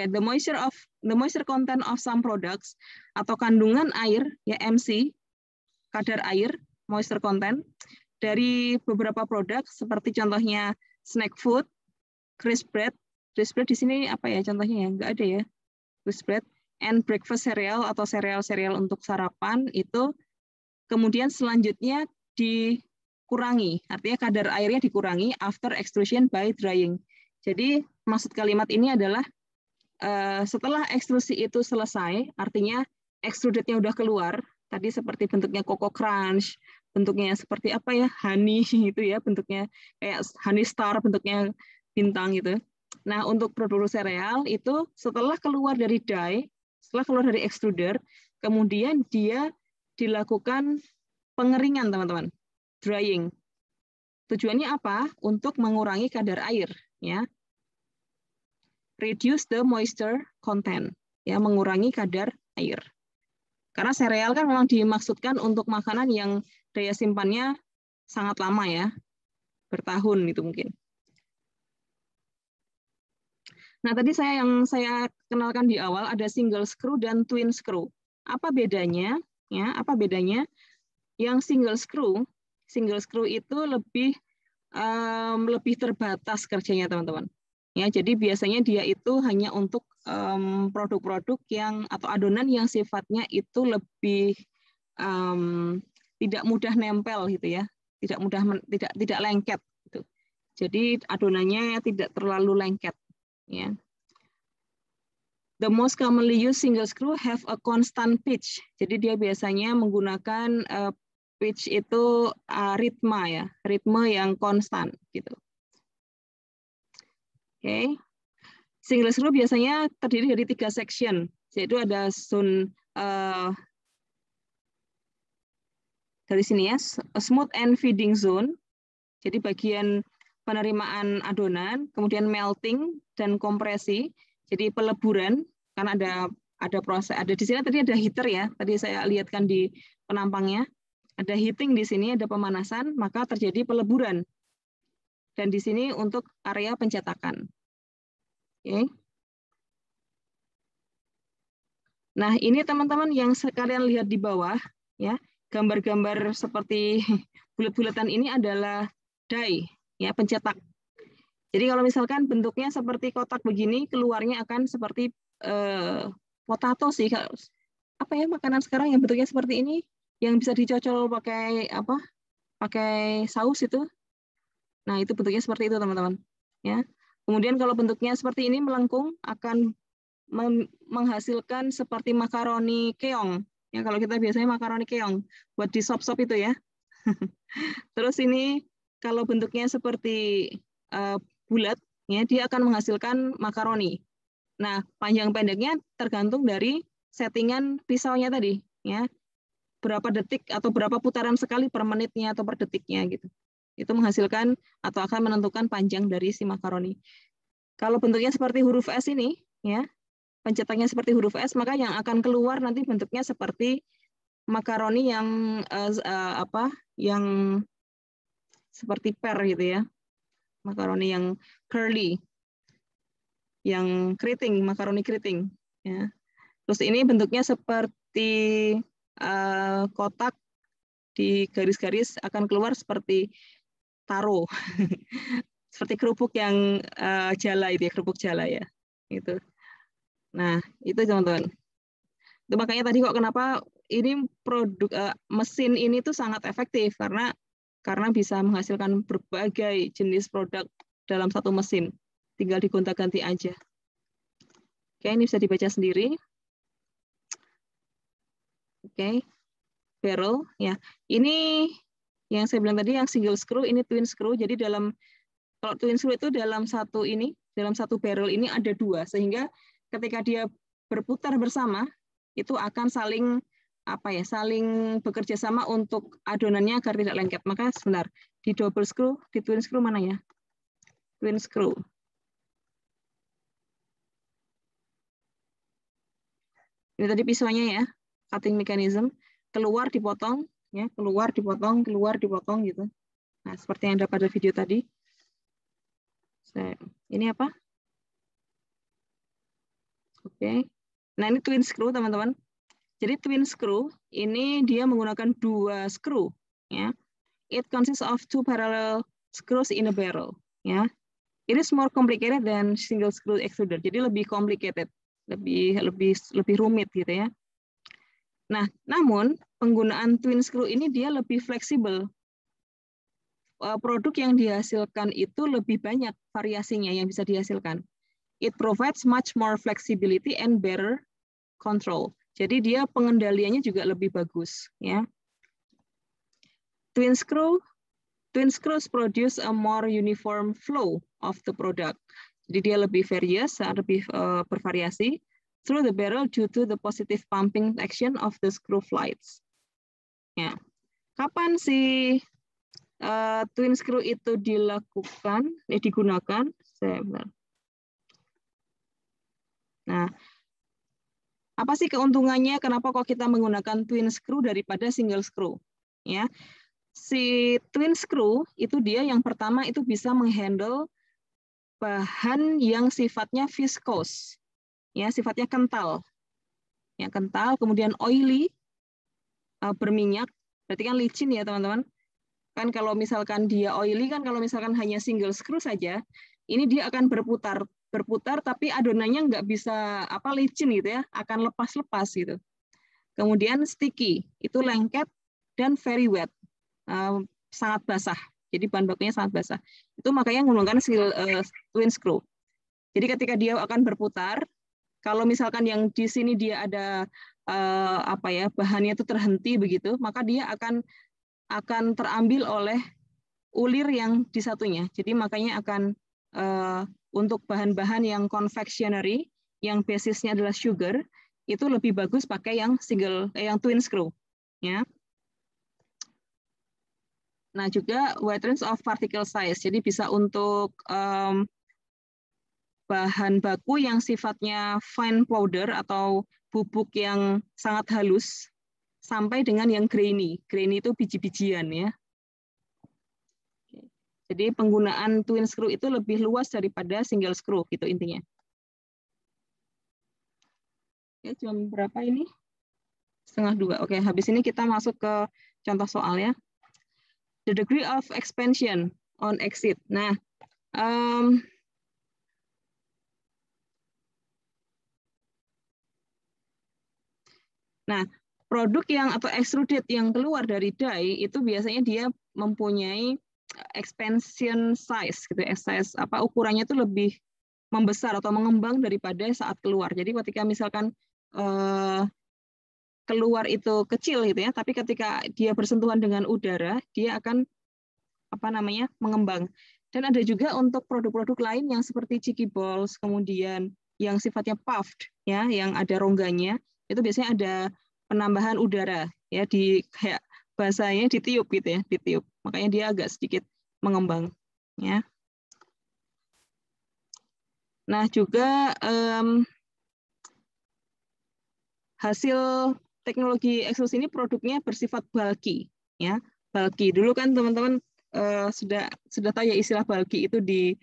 Speaker 1: okay, the moisture of the moisture content of some products atau kandungan air ya MC kadar air moisture content dari beberapa produk seperti contohnya snack food, crisp bread, crisp bread di sini apa ya contohnya ya nggak ada ya crisp bread and breakfast cereal atau cereal-cereal untuk sarapan itu kemudian selanjutnya dikurangi artinya kadar airnya dikurangi after extrusion by drying. Jadi maksud kalimat ini adalah Eh, setelah ekstrusi itu selesai, artinya extrudednya udah keluar, tadi seperti bentuknya Coco Crunch, bentuknya seperti apa ya, honey gitu ya, bentuknya kayak honey star, bentuknya bintang gitu. Nah, untuk produk sereal itu setelah keluar dari die, setelah keluar dari extruder, kemudian dia dilakukan pengeringan, teman-teman. Drying. Tujuannya apa? Untuk mengurangi kadar air, ya reduce the moisture content, ya mengurangi kadar air. Karena sereal kan memang dimaksudkan untuk makanan yang daya simpannya sangat lama ya, bertahun itu mungkin. Nah, tadi saya yang saya kenalkan di awal ada single screw dan twin screw. Apa bedanya? Ya, apa bedanya? Yang single screw, single screw itu lebih um, lebih terbatas kerjanya, teman-teman. Ya, jadi biasanya dia itu hanya untuk produk-produk um, yang atau adonan yang sifatnya itu lebih um, tidak mudah nempel gitu ya, tidak mudah men, tidak tidak lengket. Gitu. Jadi adonannya tidak terlalu lengket. Ya. The most commonly used single screw have a constant pitch. Jadi dia biasanya menggunakan uh, pitch itu uh, ritme ya, ritme yang konstan gitu. Oke. Okay. Single screw biasanya terdiri dari tiga section, yaitu ada zone uh, dari sini ya, smooth and feeding zone. Jadi bagian penerimaan adonan, kemudian melting dan kompresi. Jadi peleburan karena ada ada proses ada di sini tadi ada heater ya. Tadi saya lihatkan di penampangnya. Ada heating di sini, ada pemanasan, maka terjadi peleburan dan di sini untuk area pencetakan. Oke. Nah, ini teman-teman yang sekalian lihat di bawah, ya gambar-gambar seperti bulat-bulatan ini adalah die, ya pencetak. Jadi kalau misalkan bentuknya seperti kotak begini, keluarnya akan seperti eh, potato sih. Apa ya makanan sekarang yang bentuknya seperti ini, yang bisa dicocol pakai apa? Pakai saus itu Nah, itu bentuknya seperti itu, teman-teman. Ya. Kemudian kalau bentuknya seperti ini melengkung akan menghasilkan seperti makaroni keong. Ya, kalau kita biasanya makaroni keong buat di sop-sop itu ya. Terus ini kalau bentuknya seperti uh, bulat, ya dia akan menghasilkan makaroni. Nah, panjang pendeknya tergantung dari settingan pisaunya tadi, ya. Berapa detik atau berapa putaran sekali per menitnya atau per detiknya gitu. Itu menghasilkan atau akan menentukan panjang dari si makaroni. Kalau bentuknya seperti huruf S ini, ya, pencetaknya seperti huruf S, maka yang akan keluar nanti bentuknya seperti makaroni yang uh, uh, apa? yang seperti per gitu ya. Makaroni yang curly. Yang keriting, makaroni keriting, ya. Terus ini bentuknya seperti uh, kotak di garis-garis akan keluar seperti taro. Seperti kerupuk yang uh, jala itu ya, kerupuk jala ya. Itu. Nah, itu teman-teman. Itu makanya tadi kok kenapa ini produk uh, mesin ini tuh sangat efektif karena karena bisa menghasilkan berbagai jenis produk dalam satu mesin. Tinggal digonta-ganti aja. Oke, ini bisa dibaca sendiri. Oke. Barrel ya. Ini yang saya bilang tadi yang single screw ini twin screw jadi dalam kalau twin screw itu dalam satu ini dalam satu barrel ini ada dua sehingga ketika dia berputar bersama itu akan saling apa ya saling bekerja sama untuk adonannya agar tidak lengket maka sebentar di double screw di twin screw mana ya twin screw ini tadi pisaunya ya cutting mechanism keluar dipotong ya keluar dipotong keluar dipotong gitu nah seperti yang ada pada video tadi saya ini apa oke nah ini twin screw teman-teman jadi twin screw ini dia menggunakan dua screw ya it consists of two parallel screws in a barrel ya it is more complicated than single screw extruder jadi lebih complicated lebih lebih lebih rumit gitu ya Nah, namun penggunaan twin screw ini dia lebih fleksibel. Eh, produk yang dihasilkan itu lebih banyak variasinya yang bisa dihasilkan. It provides much more flexibility and better control. Jadi dia pengendaliannya juga lebih bagus, ya. Twin screw twin screws produce a more uniform flow of the product. Jadi dia lebih various, lebih uh, bervariasi through the barrel due to the positive pumping action of the screw flights. Ya. Kapan si uh, eh, twin screw itu dilakukan, eh, digunakan? Saya Nah, apa sih keuntungannya? Kenapa kok kita menggunakan twin screw daripada single screw? Ya, si twin screw itu dia yang pertama itu bisa menghandle bahan yang sifatnya viskos ya sifatnya kental, ya kental, kemudian oily, eh, berminyak, berarti kan licin ya teman-teman. Kan kalau misalkan dia oily kan kalau misalkan hanya single screw saja, ini dia akan berputar berputar tapi adonannya nggak bisa apa licin gitu ya, akan lepas-lepas gitu. Kemudian sticky, itu lengket dan very wet, uh, sangat basah. Jadi bahan bakunya sangat basah. Itu makanya menggunakan single, uh, twin screw. Jadi ketika dia akan berputar, kalau misalkan yang di sini dia ada eh, apa ya bahannya itu terhenti begitu, maka dia akan akan terambil oleh ulir yang di satunya. Jadi makanya akan eh, untuk bahan-bahan yang confectionery yang basisnya adalah sugar itu lebih bagus pakai yang single eh, yang twin screw ya. Nah, juga variance of particle size. Jadi bisa untuk um, bahan baku yang sifatnya fine powder atau bubuk yang sangat halus sampai dengan yang grainy. Grainy itu biji-bijian ya. Jadi penggunaan twin screw itu lebih luas daripada single screw gitu intinya. Oke, jam berapa ini? Setengah dua. Oke, habis ini kita masuk ke contoh soal ya. The degree of expansion on exit. Nah, um, Nah, produk yang atau extruded yang keluar dari dai itu biasanya dia mempunyai eh, expansion size gitu, ya, size apa ukurannya itu lebih membesar atau mengembang daripada saat keluar. Jadi ketika misalkan eh, keluar itu kecil gitu ya, tapi ketika dia bersentuhan dengan udara, dia akan apa namanya mengembang. Dan ada juga untuk produk-produk lain yang seperti ciki balls, kemudian yang sifatnya puffed ya, yang ada rongganya, itu biasanya ada penambahan udara ya di kayak bahasanya ditiup gitu ya, ditiup. Makanya dia agak sedikit mengembang ya. Nah, juga um, hasil teknologi eksos ini produknya bersifat bulky ya. Bulky. Dulu kan teman-teman uh, sudah sudah tahu ya istilah bulky itu di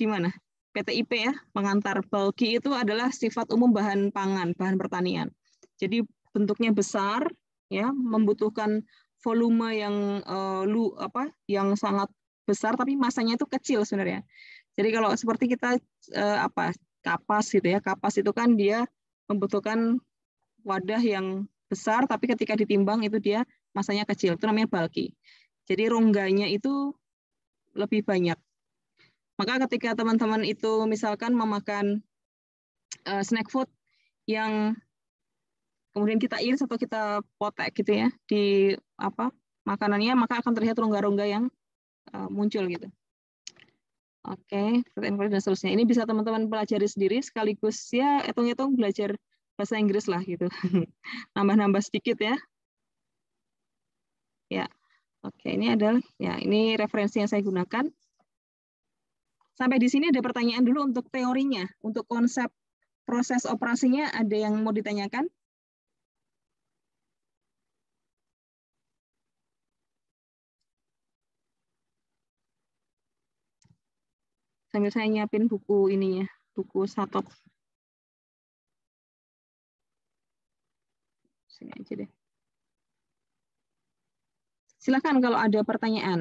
Speaker 1: di mana? PTIP ya, pengantar bulky itu adalah sifat umum bahan pangan, bahan pertanian. Jadi bentuknya besar, ya, membutuhkan volume yang uh, lu apa, yang sangat besar, tapi masanya itu kecil sebenarnya. Jadi kalau seperti kita uh, apa kapas gitu ya, kapas itu kan dia membutuhkan wadah yang besar, tapi ketika ditimbang itu dia masanya kecil. Itu namanya bulky. Jadi rongganya itu lebih banyak. Maka ketika teman-teman itu misalkan memakan uh, snack food yang kemudian kita iris atau kita potek gitu ya di apa makanannya maka akan terlihat rongga-rongga yang uh, muncul gitu. Oke, okay, dan seterusnya. Ini bisa teman-teman pelajari sendiri sekaligus ya hitung-hitung belajar bahasa Inggris lah gitu. Nambah-nambah sedikit ya. Ya. Oke, okay, ini adalah ya ini referensi yang saya gunakan. Sampai di sini ada pertanyaan dulu untuk teorinya, untuk konsep proses operasinya ada yang mau ditanyakan? sambil saya nyiapin buku ininya, buku satok. Sini aja deh. Silakan kalau ada pertanyaan.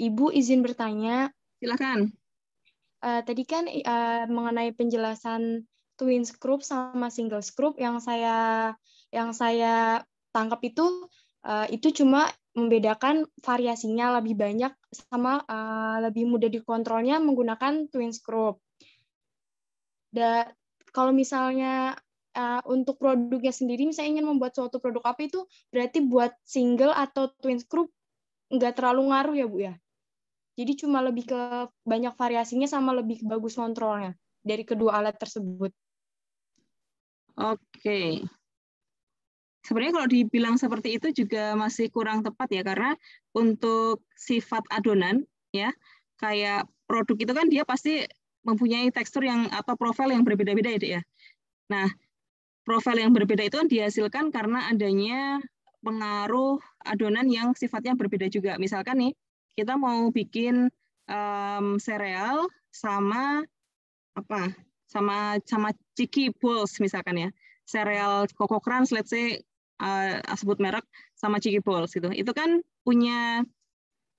Speaker 1: Ibu izin bertanya. Silakan. Uh, tadi kan uh, mengenai penjelasan twin scrub sama single scrub yang saya yang saya tangkap itu uh, itu cuma membedakan variasinya lebih banyak sama uh, lebih mudah dikontrolnya menggunakan twin scrub. Da, kalau misalnya uh, untuk produknya sendiri, misalnya ingin membuat suatu produk apa itu berarti buat single atau twin scrub nggak terlalu ngaruh ya bu ya? Jadi cuma lebih ke banyak variasinya sama lebih bagus kontrolnya dari kedua alat tersebut. Oke. Okay. Sebenarnya kalau dibilang seperti itu juga masih kurang tepat ya karena untuk sifat adonan ya kayak produk itu kan dia pasti mempunyai tekstur yang atau profil yang berbeda-beda ya, ya. Nah, profil yang berbeda itu kan dihasilkan karena adanya pengaruh adonan yang sifatnya berbeda juga. Misalkan nih, kita mau bikin um, sereal sama apa? Sama sama ciki balls misalkan ya. Sereal Koko Crunch let's say uh, sebut merek sama ciki balls gitu. Itu kan punya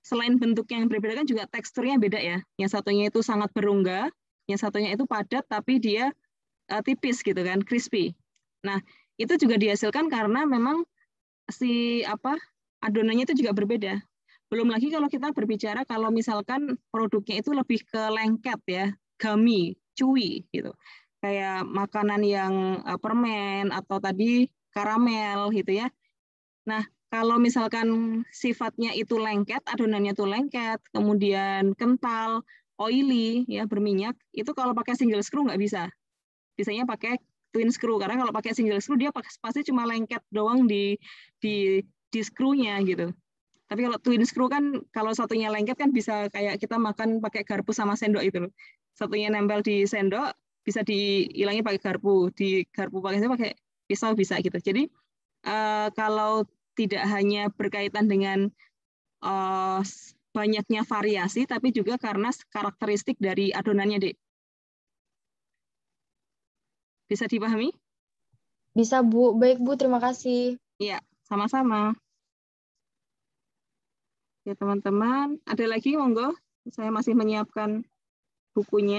Speaker 1: selain bentuk yang berbeda kan juga teksturnya beda ya. Yang satunya itu sangat berungga, yang satunya itu padat tapi dia uh, tipis gitu kan, crispy. Nah, itu juga dihasilkan karena memang si apa adonannya itu juga berbeda. Belum lagi kalau kita berbicara kalau misalkan produknya itu lebih ke lengket ya, gummy, cuwi gitu. Kayak makanan yang eh, permen atau tadi karamel gitu ya. Nah, kalau misalkan sifatnya itu lengket, adonannya itu lengket, kemudian kental, oily ya berminyak, itu kalau pakai single screw nggak bisa. Biasanya pakai twin screw karena kalau pakai single screw dia pasti cuma lengket doang di di di screw-nya gitu. Tapi kalau twin screw kan kalau satunya lengket kan bisa kayak kita makan pakai garpu sama sendok itu Satunya nempel di sendok bisa dihilangi pakai garpu, di garpu pakai pakai pisau bisa gitu. Jadi uh, kalau tidak hanya berkaitan dengan uh, banyaknya variasi, tapi juga karena karakteristik dari adonannya, Dek. Bisa dipahami? Bisa, Bu. Baik, Bu. Terima kasih. Iya, sama-sama. Ya teman-teman, ada lagi monggo. Saya masih menyiapkan bukunya.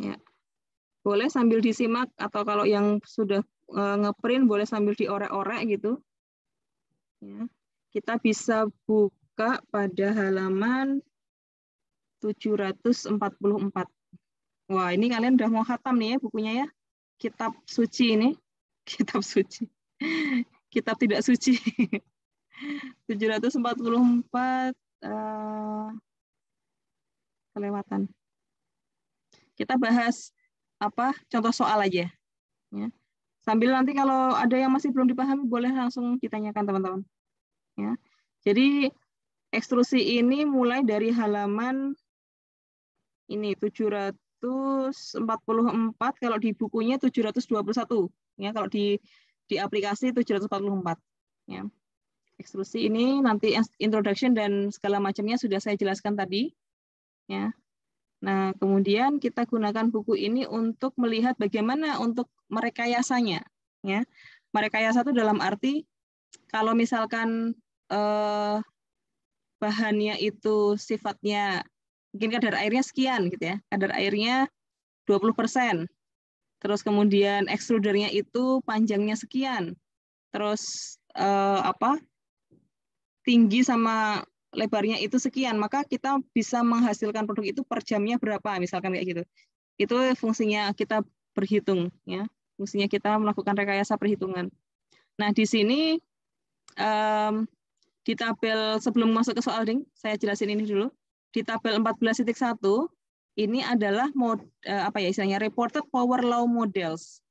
Speaker 1: Ya. Boleh sambil disimak atau kalau yang sudah eh, ngeprint boleh sambil diorek-orek gitu. Ya. Kita bisa buka buka pada halaman 744. Wah, ini kalian udah mau khatam nih ya bukunya ya. Kitab suci ini. Kitab suci. Kitab tidak suci. 744 uh, eh, kelewatan. Kita bahas apa contoh soal aja. Ya. Sambil nanti kalau ada yang masih belum dipahami boleh langsung ditanyakan teman-teman. Ya. Jadi Ekstrusi ini mulai dari halaman ini 744 kalau di bukunya 721 ya kalau di di aplikasi 744 ya. Ekstrusi ini nanti introduction dan segala macamnya sudah saya jelaskan tadi ya. Nah, kemudian kita gunakan buku ini untuk melihat bagaimana untuk merekayasanya ya. Merekayasa itu dalam arti kalau misalkan eh, bahannya itu sifatnya mungkin kadar airnya sekian gitu ya. Kadar airnya 20%. Terus kemudian extrudernya itu panjangnya sekian. Terus eh, apa? tinggi sama lebarnya itu sekian, maka kita bisa menghasilkan produk itu per jamnya berapa, misalkan kayak gitu. Itu fungsinya kita berhitung, ya. Fungsinya kita melakukan rekayasa perhitungan. Nah, di sini um, di tabel sebelum masuk ke soal ding, saya jelasin ini dulu. Di tabel 14.1 ini adalah mod, eh, apa ya istilahnya reported power law models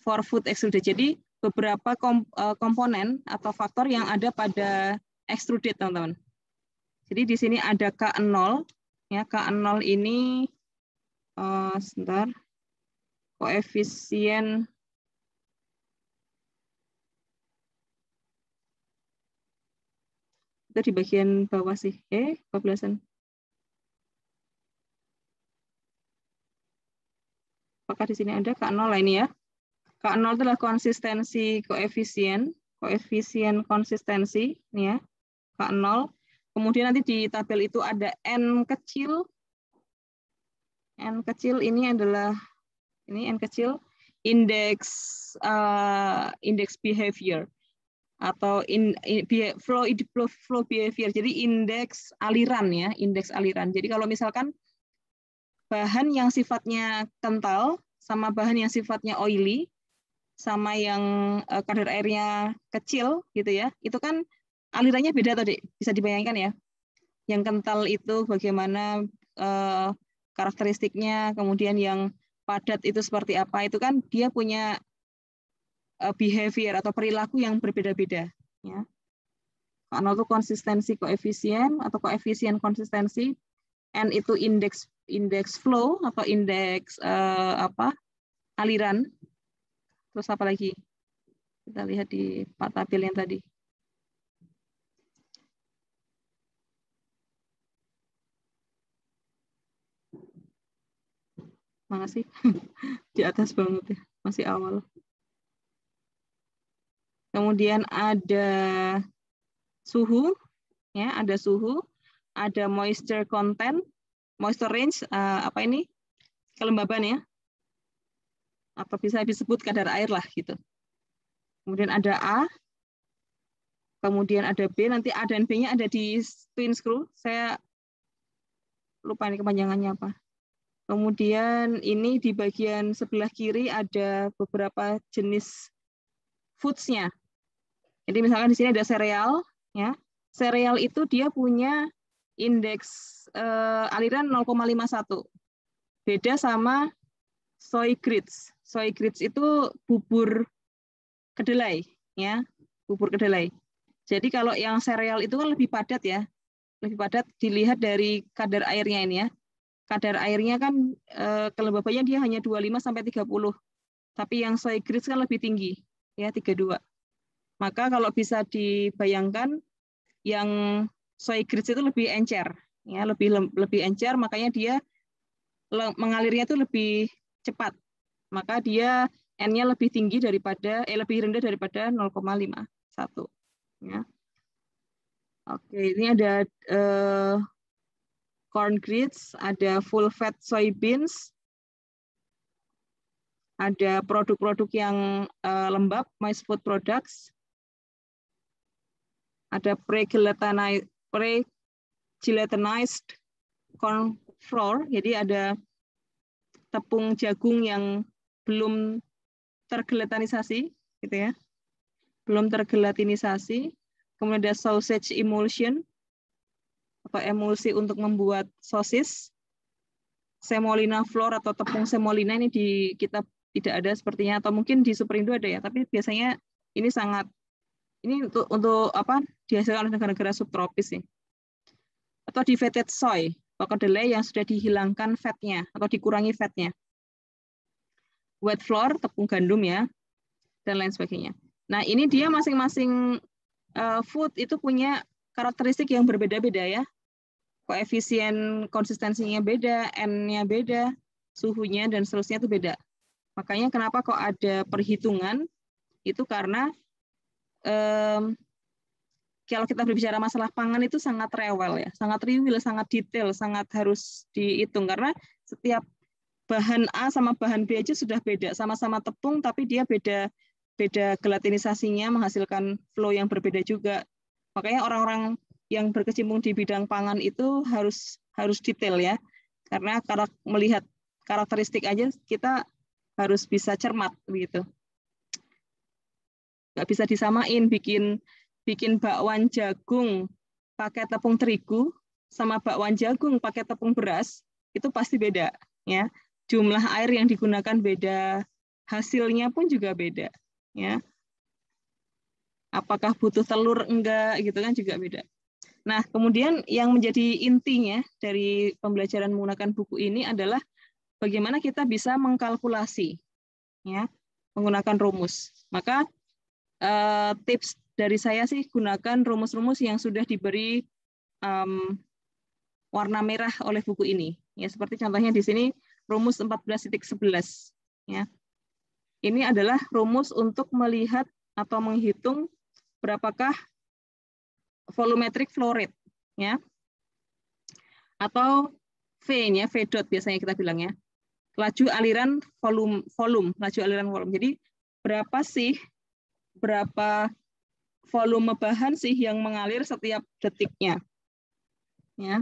Speaker 1: for food extruded. Jadi beberapa eh, komponen atau faktor yang ada pada extruded, teman-teman. Jadi di sini ada K0, ya K0 ini uh, sebentar koefisien Kita di bagian bawah sih. Eh, kebelasan Apakah di sini ada K0 lah ini ya? K0 adalah konsistensi koefisien, koefisien konsistensi, ini ya, K0. Kemudian nanti di tabel itu ada N kecil. N kecil ini adalah, ini N kecil, indeks uh, indeks behavior atau in, in flow flow behavior. Jadi indeks aliran ya, indeks aliran. Jadi kalau misalkan bahan yang sifatnya kental sama bahan yang sifatnya oily sama yang eh, kadar airnya kecil gitu ya. Itu kan alirannya beda tadi. Bisa dibayangkan ya. Yang kental itu bagaimana uh, karakteristiknya, kemudian yang padat itu seperti apa? Itu kan dia punya Eh, behavior atau perilaku yang berbeda-beda. Ya. Karena itu konsistensi koefisien atau koefisien konsistensi, n itu indeks indeks flow atau indeks uh, eh, apa aliran. Terus apa lagi? Kita lihat di Pak Tabel yang tadi. Mana di atas banget ya, masih awal. Kemudian ada suhu, ya ada suhu, ada moisture content, moisture range uh, apa ini kelembaban ya, atau bisa disebut kadar air lah gitu. Kemudian ada A, kemudian ada B, nanti A dan B-nya ada di twin screw. Saya lupa ini kepanjangannya apa. Kemudian ini di bagian sebelah kiri ada beberapa jenis foods-nya. Jadi misalkan di sini ada sereal, ya. Sereal itu dia punya indeks uh, aliran 0,51. Beda sama soy grits. Soy grits itu bubur kedelai, ya, bubur kedelai. Jadi kalau yang sereal itu kan lebih padat ya, lebih padat dilihat dari kadar airnya ini ya. Kadar airnya kan uh, kelembabannya dia hanya 25 sampai 30. Tapi yang soy grits kan lebih tinggi, ya 32. Maka kalau bisa dibayangkan yang soy grits itu lebih encer, ya lebih lebih encer, makanya dia mengalirnya itu lebih cepat. Maka dia n-nya lebih tinggi daripada eh lebih rendah daripada 0,51. Ya. Oke, ini ada uh, corn grits, ada full fat soy beans, ada produk-produk yang uh, lembab, maize food products, ada pre-gelatinized corn flour, jadi ada tepung jagung yang belum tergelatinisasi, gitu ya, belum tergelatinisasi. Kemudian ada sausage emulsion atau emulsi untuk membuat sosis. Semolina flour atau tepung semolina ini di kita tidak ada sepertinya atau mungkin di Superindo ada ya, tapi biasanya ini sangat ini untuk untuk apa dihasilkan oleh negara-negara subtropis sih. Atau fatted soy, atau kedelai yang sudah dihilangkan fatnya atau dikurangi fatnya. Wet flour, tepung gandum ya, dan lain sebagainya. Nah, ini dia masing-masing eh, food itu punya karakteristik yang berbeda-beda ya. Koefisien konsistensinya beda, N-nya beda, suhunya, dan seterusnya itu beda. Makanya kenapa kok ada perhitungan, itu karena um, kalau kita berbicara masalah pangan itu sangat rewel ya, sangat riwil, sangat detail, sangat harus dihitung karena setiap bahan A sama bahan B aja sudah beda, sama-sama tepung tapi dia beda beda gelatinisasinya menghasilkan flow yang berbeda juga. Makanya orang-orang yang berkecimpung di bidang pangan itu harus harus detail ya. Karena karak, melihat karakteristik aja kita harus bisa cermat begitu. Nggak bisa disamain bikin bikin bakwan jagung pakai tepung terigu sama bakwan jagung pakai tepung beras itu pasti beda ya jumlah air yang digunakan beda hasilnya pun juga beda ya apakah butuh telur enggak gitu kan juga beda nah kemudian yang menjadi intinya dari pembelajaran menggunakan buku ini adalah bagaimana kita bisa mengkalkulasi ya menggunakan rumus maka eh, tips dari saya sih gunakan rumus-rumus yang sudah diberi um, warna merah oleh buku ini. Ya, seperti contohnya di sini rumus 14.11 ya. Ini adalah rumus untuk melihat atau menghitung berapakah volumetric flow rate ya. Atau V ya, V dot biasanya kita bilang ya. Laju aliran volume volume, laju aliran volume. Jadi berapa sih berapa volume bahan sih yang mengalir setiap detiknya. Ya.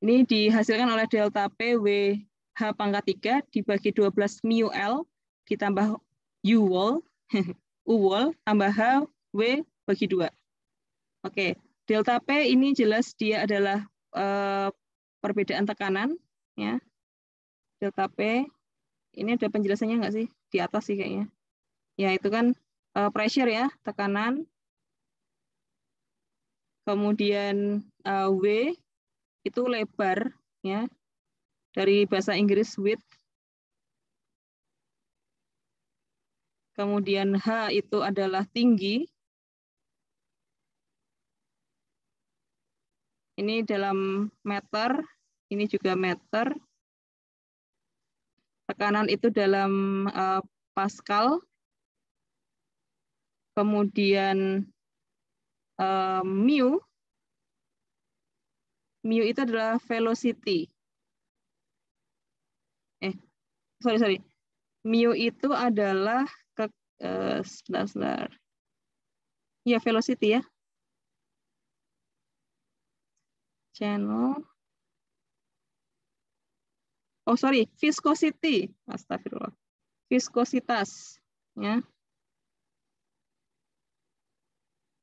Speaker 1: Ini dihasilkan oleh delta P w h pangkat 3 dibagi 12 mu L ditambah U wall, U wall tambah H W bagi 2. Oke, delta P ini jelas dia adalah eh, perbedaan tekanan ya. Delta P ini ada penjelasannya nggak sih? Di atas sih kayaknya. Ya, itu kan eh, pressure ya, tekanan Kemudian uh, W itu lebar ya. Dari bahasa Inggris width. Kemudian H itu adalah tinggi. Ini dalam meter, ini juga meter. Tekanan itu dalam uh, Pascal. Kemudian um, mu mu itu adalah velocity. Eh, sorry sorry. Mu itu adalah ke uh, sebentar, sebentar. Ya, velocity ya. Channel. Oh, sorry, viscosity. Astagfirullah. Viskositas, ya.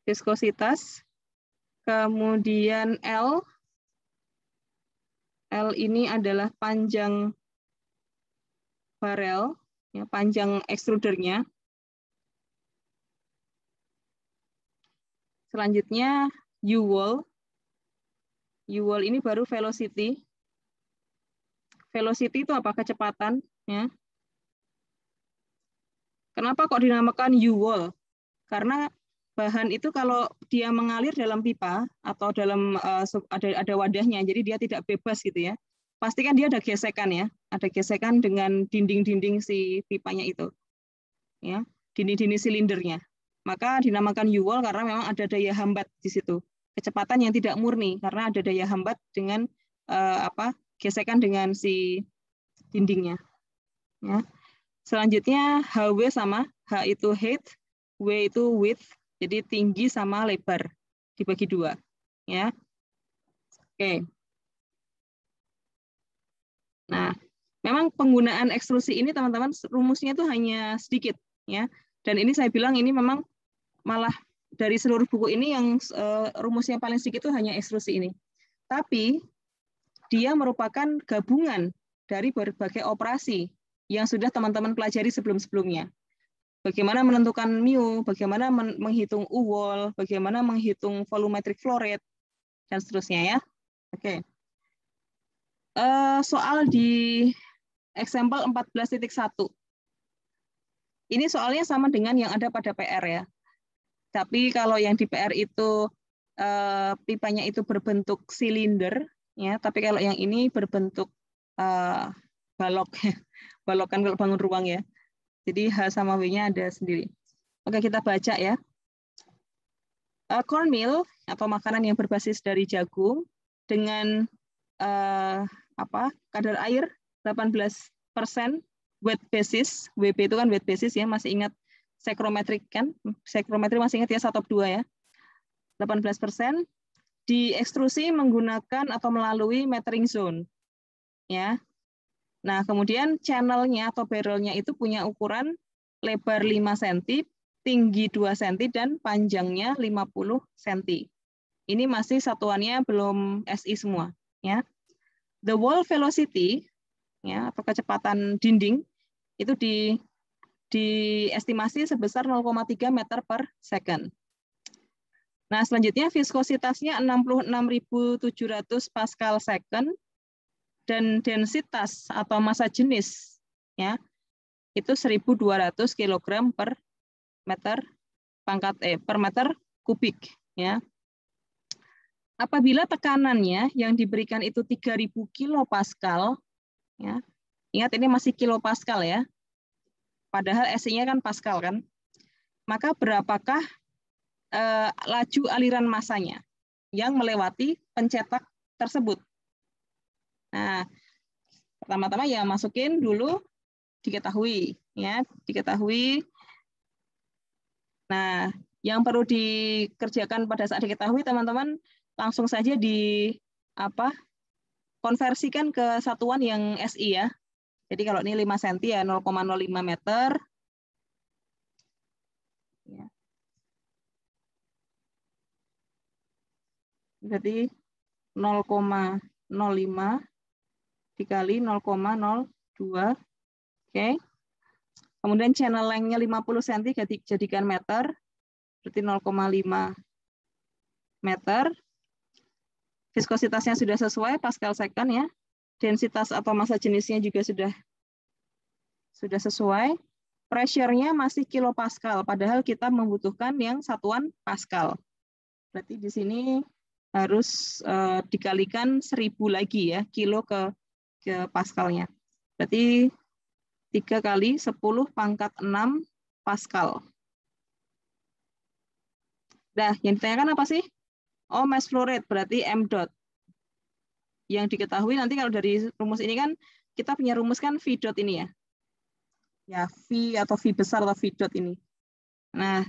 Speaker 1: viskositas. Kemudian L. L ini adalah panjang barel, ya, panjang extrudernya. Selanjutnya U-wall. U-wall ini baru velocity. Velocity itu apa? Kecepatan. Ya. Kenapa kok dinamakan U-wall? Karena bahan itu kalau dia mengalir dalam pipa atau dalam uh, ada ada wadahnya, jadi dia tidak bebas gitu ya. Pastikan dia ada gesekan ya, ada gesekan dengan dinding-dinding si pipanya itu, ya, dinding-dinding silindernya. Maka dinamakan U-wall karena memang ada daya hambat di situ, kecepatan yang tidak murni karena ada daya hambat dengan uh, apa gesekan dengan si dindingnya. Ya. Selanjutnya HW sama H itu height, W itu width, jadi tinggi sama lebar dibagi dua, ya. Oke. Nah, memang penggunaan ekstrusi ini teman-teman rumusnya itu hanya sedikit, ya. Dan ini saya bilang ini memang malah dari seluruh buku ini yang eh, rumusnya paling sedikit itu hanya ekstrusi ini. Tapi dia merupakan gabungan dari berbagai operasi yang sudah teman-teman pelajari sebelum-sebelumnya bagaimana menentukan mu, bagaimana men menghitung uol, bagaimana menghitung volumetric flow rate, dan seterusnya ya. Oke. Okay. Uh, eh, soal di example 14.1. Ini soalnya sama dengan yang ada pada PR ya. Tapi kalau yang di PR itu uh, pipanya itu berbentuk silinder, ya. Tapi kalau yang ini berbentuk uh, balok, balokan kalau bangun ruang ya. Jadi H sama W-nya ada sendiri. Oke, kita baca ya. Uh, eh, cornmeal atau makanan yang berbasis dari jagung dengan uh, apa kadar air 18 wet basis WB itu kan wet basis ya masih ingat sekrometrik kan sekrometrik masih ingat ya satu dua ya 18 di ekstrusi menggunakan atau melalui metering zone ya Nah, kemudian channelnya atau barrelnya itu punya ukuran lebar 5 cm, tinggi 2 cm, dan panjangnya 50 cm. Ini masih satuannya belum SI semua. ya. The wall velocity ya, atau kecepatan dinding itu di diestimasi sebesar 0,3 meter per second. Nah, selanjutnya viskositasnya 66.700 pascal second dan densitas atau massa jenis ya itu 1200 kg per meter pangkat eh per meter kubik ya. Apabila tekanannya yang diberikan itu 3000 kilopascal ya. Ingat ini masih kilopascal ya. Padahal SI-nya e kan pascal kan. Maka berapakah eh, laju aliran masanya yang melewati pencetak tersebut Nah, pertama-tama ya masukin dulu diketahui ya, diketahui. Nah, yang perlu dikerjakan pada saat diketahui teman-teman langsung saja di apa? konversikan ke satuan yang SI ya. Jadi kalau ini 5 cm ya 0,05 meter. Ya. Berarti 0,05 dikali 0,02. Oke. Okay. Kemudian channel lengnya 50 cm jadikan meter. Berarti 0,5 meter. Viskositasnya sudah sesuai pascal second ya. Densitas atau massa jenisnya juga sudah sudah sesuai. Pressure-nya masih kilopascal, padahal kita membutuhkan yang satuan pascal. Berarti di sini harus uh, dikalikan 1000 lagi ya, kilo ke ke pascalnya. Berarti 3 kali 10 pangkat 6 pascal. Nah, yang ditanyakan apa sih? Oh, mass flow rate, berarti M dot. Yang diketahui nanti kalau dari rumus ini kan, kita punya rumus kan V dot ini ya. Ya, V atau V besar atau V dot ini. Nah,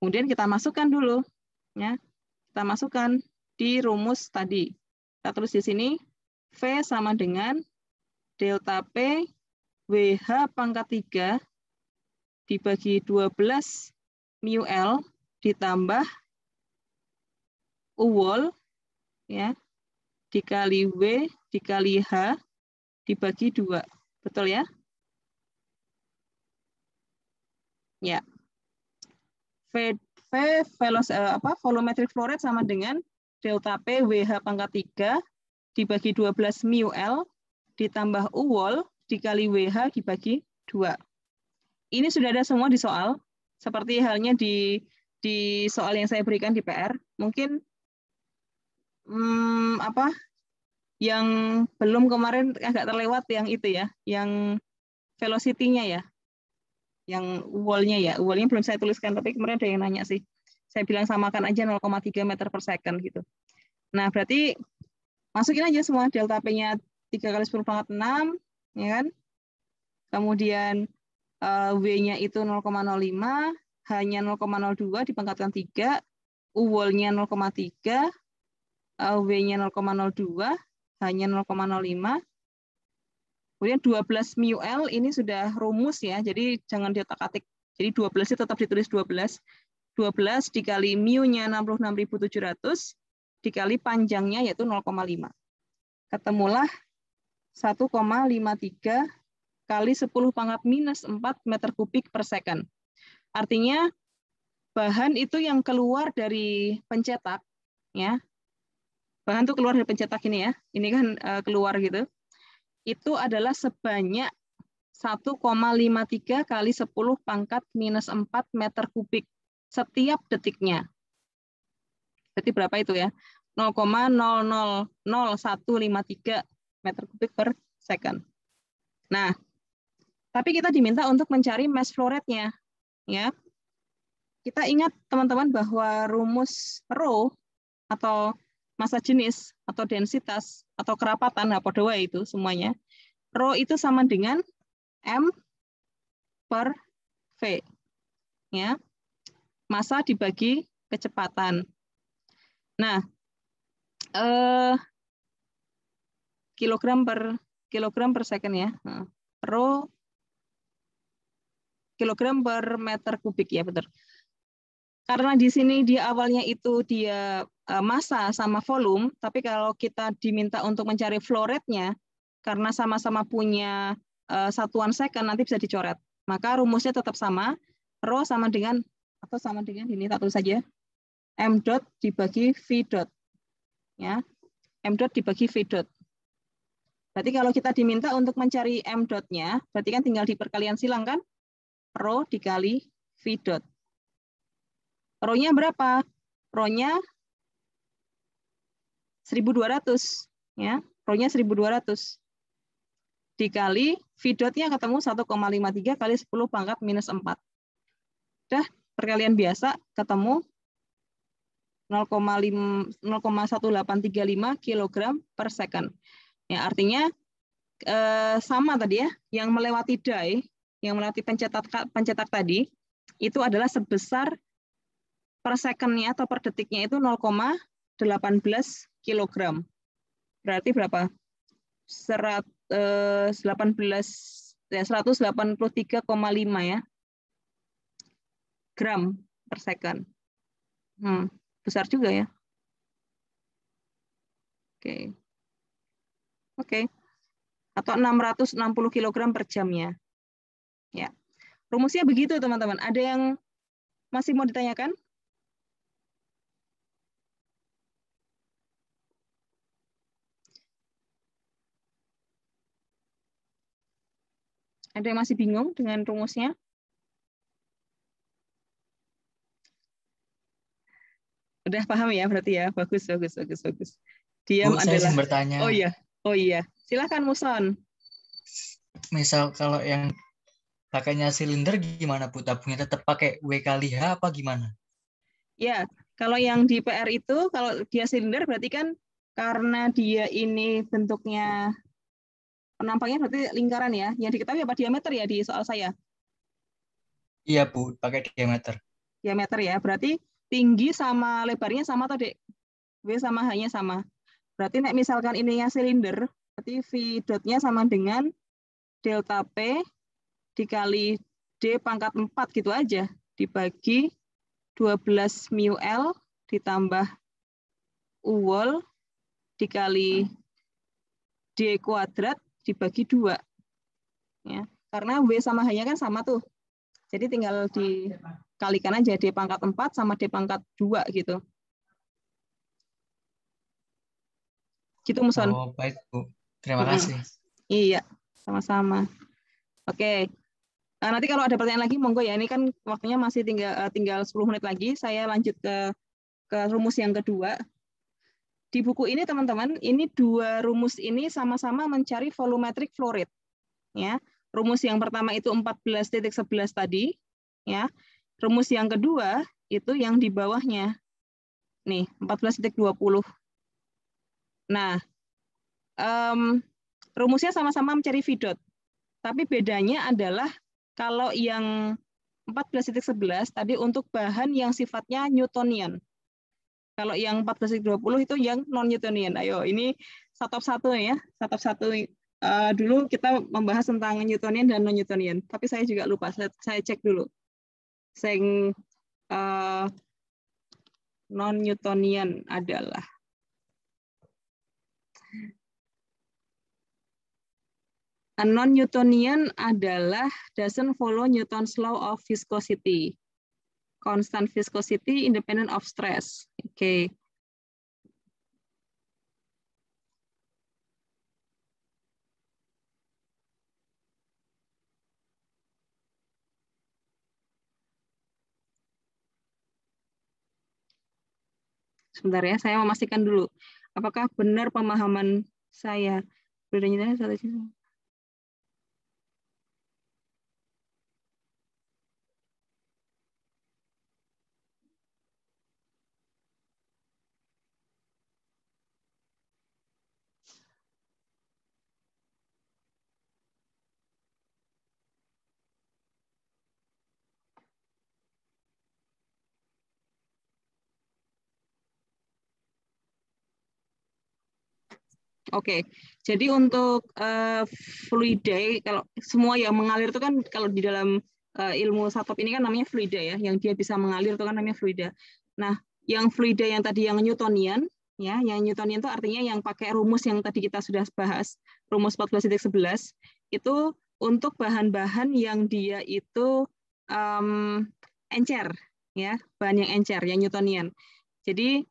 Speaker 1: kemudian kita masukkan dulu. ya Kita masukkan di rumus tadi. Kita tulis di sini V sama dengan delta P WH pangkat 3 dibagi 12 mu L ditambah uwol ya dikali W dikali H dibagi 2. Betul ya? Ya. V, v velos, eh, apa, volumetric flow rate sama dengan delta P WH pangkat 3 dibagi 12 mu L ditambah U wall dikali WH dibagi 2. Ini sudah ada semua di soal, seperti halnya di di soal yang saya berikan di PR. Mungkin hmm, apa yang belum kemarin agak terlewat yang itu ya, yang velocity-nya ya, yang wall-nya ya. Wall-nya belum saya tuliskan, tapi kemarin ada yang nanya sih. Saya bilang samakan aja 0,3 meter per second gitu. Nah, berarti masukin aja semua delta P-nya 3 kali 10 pangkat 6, ya kan? Kemudian uh, eh, W-nya itu 0,05, H-nya 0,02 dipangkatkan 3, U-nya 0,3, uh, W-nya 0,02, H-nya 0,05. Kemudian 12 mu L ini sudah rumus ya, jadi jangan diotak-atik. Jadi 12 itu tetap ditulis 12. 12 dikali mu-nya 66.700, dikali panjangnya yaitu 0,5. Ketemulah 1,53 kali 10 pangkat minus 4 meter kubik per second. Artinya bahan itu yang keluar dari pencetak, ya bahan itu keluar dari pencetak ini ya, ini kan eh, keluar gitu, itu adalah sebanyak 1,53 kali 10 pangkat minus 4 meter kubik setiap detiknya. Berarti berapa itu ya? 0,000153 meter kubik per second. Nah, tapi kita diminta untuk mencari mass flow rate-nya. Ya. Kita ingat teman-teman bahwa rumus rho atau massa jenis atau densitas atau kerapatan nah dewa itu semuanya. Rho itu sama dengan M per V. Ya. Masa dibagi kecepatan. Nah, eh, kilogram per kilogram per second ya. Rho kilogram per meter kubik ya betul. Karena di sini dia awalnya itu dia eh, massa sama volume, tapi kalau kita diminta untuk mencari flow rate-nya karena sama-sama punya eh, satuan second nanti bisa dicoret. Maka rumusnya tetap sama, rho sama dengan atau sama dengan ini satu saja m dot dibagi v dot. Ya, m dot dibagi v dot. Berarti kalau kita diminta untuk mencari m dotnya, berarti kan tinggal di perkalian silang kan? Rho dikali v dot. Rho-nya berapa? Rho-nya 1200 ya. Rho-nya 1200 dikali V dotnya ketemu 1,53 kali 10 pangkat minus 4. Dah, perkalian biasa ketemu 0,1835 kg per second. Ya, artinya eh, sama tadi ya, yang melewati die, yang melewati pencetak, pencetak tadi, itu adalah sebesar per secondnya atau per detiknya itu 0,18 kg. Berarti berapa? Serat, eh, 18 ya 183,5 ya gram per second. Hmm besar juga ya. Oke. Oke. Atau 660 kg per jam ya Ya. Rumusnya begitu, teman-teman. Ada yang masih mau ditanyakan? Ada yang masih bingung dengan rumusnya? Sudah paham ya berarti ya. Bagus, bagus, bagus, bagus. Diam Bu, oh, adalah bertanya. Oh iya. Oh iya. Silakan Muson. Misal kalau yang pakainya silinder gimana Bu? Tabungnya tetap pakai W kali H apa gimana? Ya, kalau yang di PR itu kalau dia silinder berarti kan karena dia ini bentuknya penampangnya berarti lingkaran ya. Yang diketahui apa diameter ya di soal saya? Iya, Bu, pakai diameter. Diameter ya. Berarti tinggi sama lebarnya sama atau dek? W sama hanya sama. Berarti nek misalkan ininya silinder, berarti V dotnya sama dengan delta P dikali D pangkat 4 gitu aja. Dibagi 12 mu L ditambah U wall dikali D kuadrat dibagi 2. Ya. Karena W sama hanya kan sama tuh. Jadi tinggal di kalikan aja D pangkat 4 sama D pangkat 2 gitu. Gitu Muson. Oh, baik Bu. Terima kasih. Iya, sama-sama. Oke. Nah, nanti kalau ada pertanyaan lagi monggo ya. Ini kan waktunya masih tinggal eh, tinggal 10 menit lagi. Saya lanjut ke ke rumus yang kedua. Di buku ini teman-teman, ini dua rumus ini sama-sama mencari volumetric flow Ya. Rumus yang pertama itu 14.11 tadi, ya. Rumus yang kedua itu yang di bawahnya. Nih, 14.20. Nah, um, rumusnya sama-sama mencari dot. Tapi bedanya adalah kalau yang 14.11 tadi untuk bahan yang sifatnya Newtonian. Kalau yang 14.20 itu yang non-Newtonian. Ayo, ini satu satu ya. Satu satu uh, eh, dulu kita membahas tentang Newtonian dan non-Newtonian. Tapi saya juga lupa, saya, saya cek dulu sing uh, eh, non Newtonian adalah A non-Newtonian adalah doesn't follow Newton's law of viscosity. Constant viscosity independent of stress. Oke. Okay. Sebentar ya, saya memastikan dulu. Apakah benar pemahaman saya? berdasarkan satu Oke, okay. jadi untuk uh, eh, fluide, kalau semua yang mengalir itu kan kalau di dalam uh, ilmu satop ini kan namanya fluida ya, yang dia bisa mengalir itu kan namanya fluida. Nah, yang fluida yang tadi yang Newtonian, ya, yang Newtonian itu artinya yang pakai rumus yang tadi kita sudah bahas, rumus 14.11, itu untuk bahan-bahan yang dia itu um, encer, ya, bahan yang encer, yang Newtonian. Jadi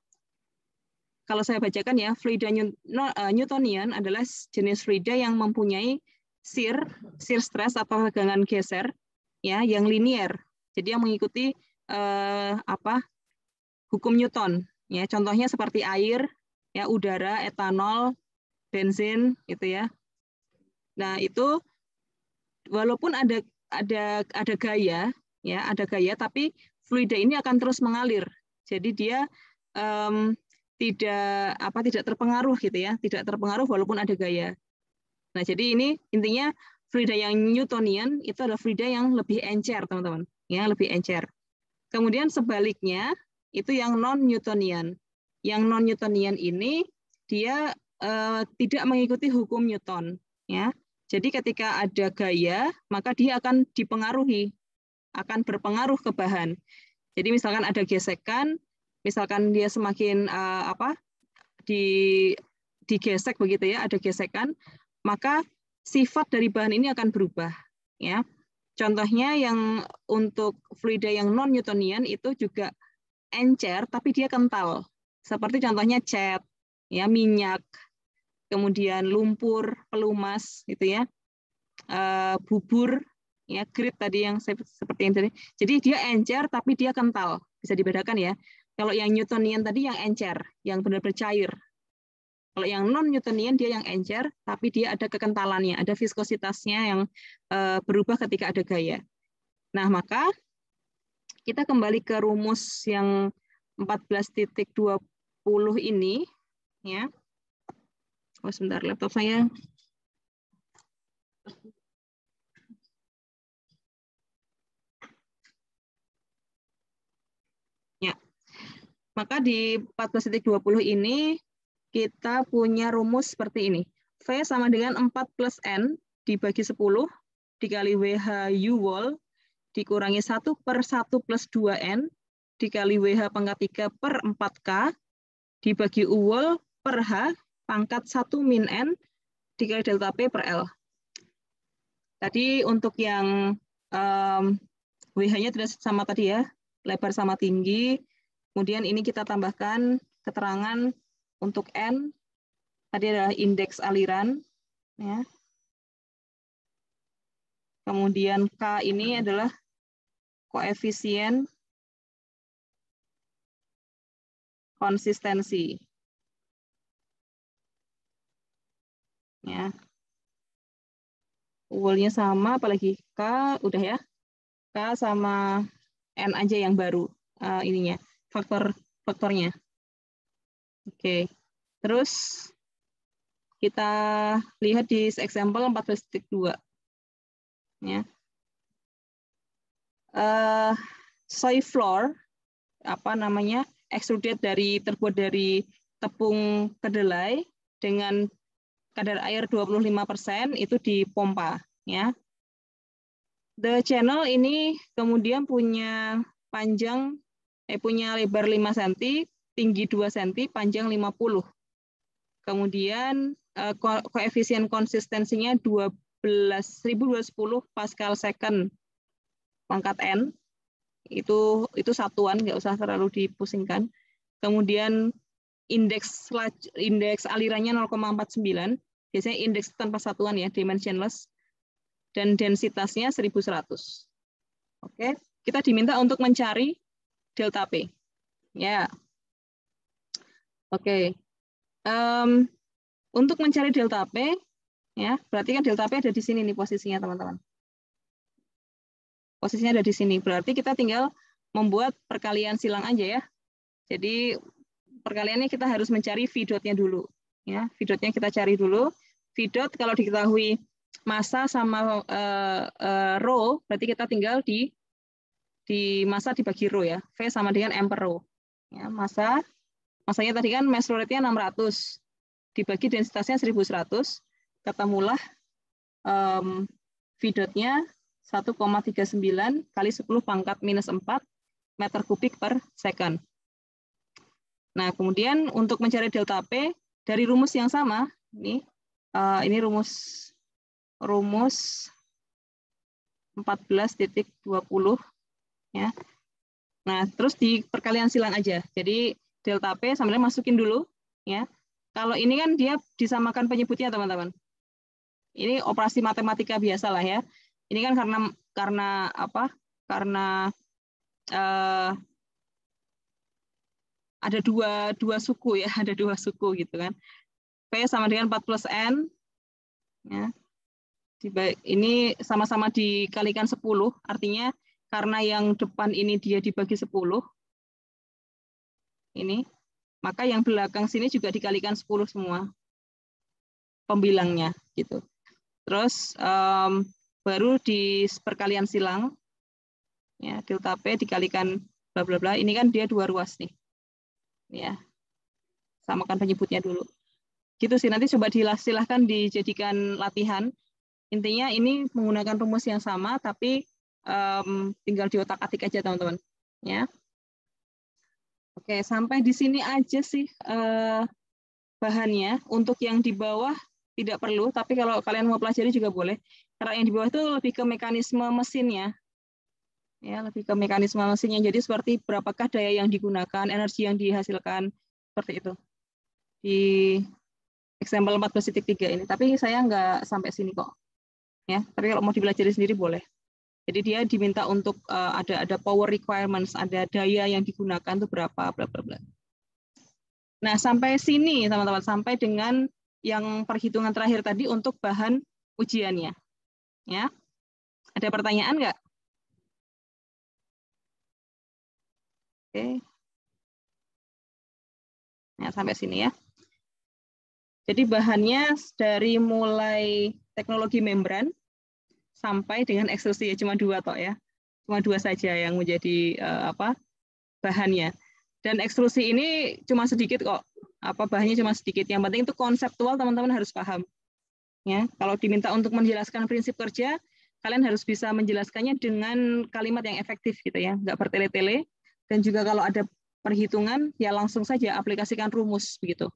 Speaker 1: kalau saya bacakan ya, fluida eh, Newtonian adalah jenis fluida yang mempunyai shear, shear stress atau tegangan geser ya yang linier. Jadi yang mengikuti eh, apa hukum Newton ya. Contohnya seperti air, ya udara, etanol, bensin itu ya. Nah, itu walaupun ada ada ada gaya ya, ada gaya tapi fluida ini akan terus mengalir. Jadi dia um, tidak apa tidak terpengaruh gitu ya, tidak terpengaruh walaupun ada gaya. Nah, jadi ini intinya Frida yang Newtonian itu adalah Frida yang lebih encer, teman-teman. Ya, lebih encer. Kemudian sebaliknya itu yang non Newtonian. Yang non Newtonian ini dia eh, tidak mengikuti hukum Newton, ya. Jadi ketika ada gaya, maka dia akan dipengaruhi, akan berpengaruh ke bahan. Jadi misalkan ada gesekan, misalkan dia semakin uh, apa di digesek begitu ya, ada gesekan, maka sifat dari bahan ini akan berubah ya. Contohnya yang untuk fluida yang non Newtonian itu juga encer tapi dia kental. Seperti contohnya cat, ya minyak, kemudian lumpur, pelumas gitu ya. Uh, bubur ya grit tadi yang saya, seperti yang tadi. Jadi dia encer tapi dia kental, bisa dibedakan ya. Kalau yang Newtonian tadi yang encer, yang benar-benar cair. Kalau yang non Newtonian dia yang encer, tapi dia ada kekentalannya, ada viskositasnya yang eh, berubah ketika ada gaya. Nah maka kita kembali ke rumus yang 14.20 ini, ya. Oh sebentar laptop saya Maka di 14.20 ini kita punya rumus seperti ini. V sama dengan 4 plus N dibagi 10 dikali WH U wall dikurangi 1 per 1 plus 2N dikali WH pangkat 3 per 4K dibagi U wall per H pangkat 1 min N dikali delta P per L. Tadi untuk yang um, WH-nya tidak sama tadi ya, lebar sama tinggi, Kemudian ini kita tambahkan keterangan untuk N, tadi adalah indeks aliran. Ya. Kemudian K ini adalah koefisien konsistensi. Ya. Uwulnya sama, apalagi K, udah ya. K sama N aja yang baru uh, ininya faktor faktornya. Oke. Okay. Terus kita lihat di example 14.2. Ya. Uh, soy flour apa namanya? extruded dari terbuat dari tepung kedelai dengan kadar air 25% itu dipompa ya. The channel ini kemudian punya panjang eh, punya lebar 5 cm, tinggi 2 cm, panjang 50. Kemudian eh, koefisien konsistensinya 12.210 pascal second pangkat n. Itu itu satuan, nggak usah terlalu dipusingkan. Kemudian indeks indeks alirannya 0,49. Biasanya indeks tanpa satuan ya, dimensionless. Dan densitasnya 1100. Oke, kita diminta untuk mencari delta P. Ya. Yeah. Oke. Okay. Um, untuk mencari delta P, ya, berarti kan delta P ada di sini nih posisinya, teman-teman. Posisinya ada di sini. Berarti kita tinggal membuat perkalian silang aja ya. Jadi perkaliannya kita harus mencari V dotnya dulu. Ya, V dotnya kita cari dulu. V dot kalau diketahui massa sama uh, eh, uh, eh, rho, berarti kita tinggal di di masa dibagi rho ya. V sama dengan M per rho. Ya, masa masanya tadi kan mass flow rate-nya 600 dibagi densitasnya 1100 ketemulah um, V dot-nya 1,39 kali 10 pangkat minus 4 meter kubik per second. Nah, kemudian untuk mencari delta P dari rumus yang sama, ini uh, ini rumus rumus 14.20 ya. Nah, terus di perkalian silang aja. Jadi delta P sebenarnya masukin dulu ya. Kalau ini kan dia disamakan penyebutnya teman-teman. Ini operasi matematika biasalah ya. Ini kan karena karena apa? Karena uh, ada dua dua suku ya, ada dua suku gitu kan. P sama dengan 4 plus N. Ya. Ini sama-sama dikalikan 10, artinya karena yang depan ini dia dibagi 10, ini, maka yang belakang sini juga dikalikan 10 semua pembilangnya gitu. Terus um, baru di perkalian silang ya delta p dikalikan bla bla bla ini kan dia dua ruas nih. Ya. Samakan penyebutnya dulu. Gitu sih nanti coba silahkan dijadikan latihan. Intinya ini menggunakan rumus yang sama tapi um, tinggal di otak atik aja teman-teman ya oke sampai di sini aja sih uh, bahannya untuk yang di bawah tidak perlu tapi kalau kalian mau pelajari juga boleh karena yang di bawah itu lebih ke mekanisme mesinnya ya lebih ke mekanisme mesinnya jadi seperti berapakah daya yang digunakan energi yang dihasilkan seperti itu di example 14.3 ini tapi saya nggak sampai sini kok ya tapi kalau mau dipelajari sendiri boleh jadi dia diminta untuk uh, ada ada power requirements, ada daya yang digunakan itu berapa, bla bla bla. Nah sampai sini teman-teman sampai dengan yang perhitungan terakhir tadi untuk bahan ujiannya, ya. Ada pertanyaan nggak? Oke. Nah, sampai sini ya. Jadi bahannya dari mulai teknologi membran, sampai dengan ekstrusi ya cuma dua toh ya cuma dua saja yang menjadi uh, apa bahannya dan ekstrusi ini cuma sedikit kok apa bahannya cuma sedikit yang penting itu konseptual teman-teman harus paham ya kalau diminta untuk menjelaskan prinsip kerja kalian harus bisa menjelaskannya dengan kalimat yang efektif gitu ya nggak bertele-tele dan juga kalau ada perhitungan ya langsung saja aplikasikan rumus begitu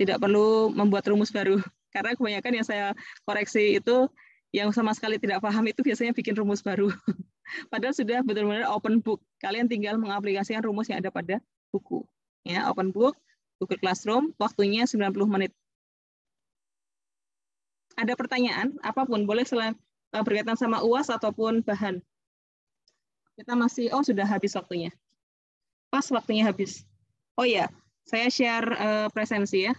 Speaker 1: tidak perlu membuat rumus baru karena kebanyakan yang saya koreksi itu yang sama sekali tidak paham itu biasanya bikin rumus baru. Padahal sudah benar-benar open book. Kalian tinggal mengaplikasikan rumus yang ada pada buku. Ya, open book, Google Classroom, waktunya 90 menit. Ada pertanyaan apapun, boleh selain eh, berkaitan sama UAS ataupun bahan. Kita masih oh sudah habis waktunya. Pas waktunya habis. Oh ya, saya share uh, presensi ya.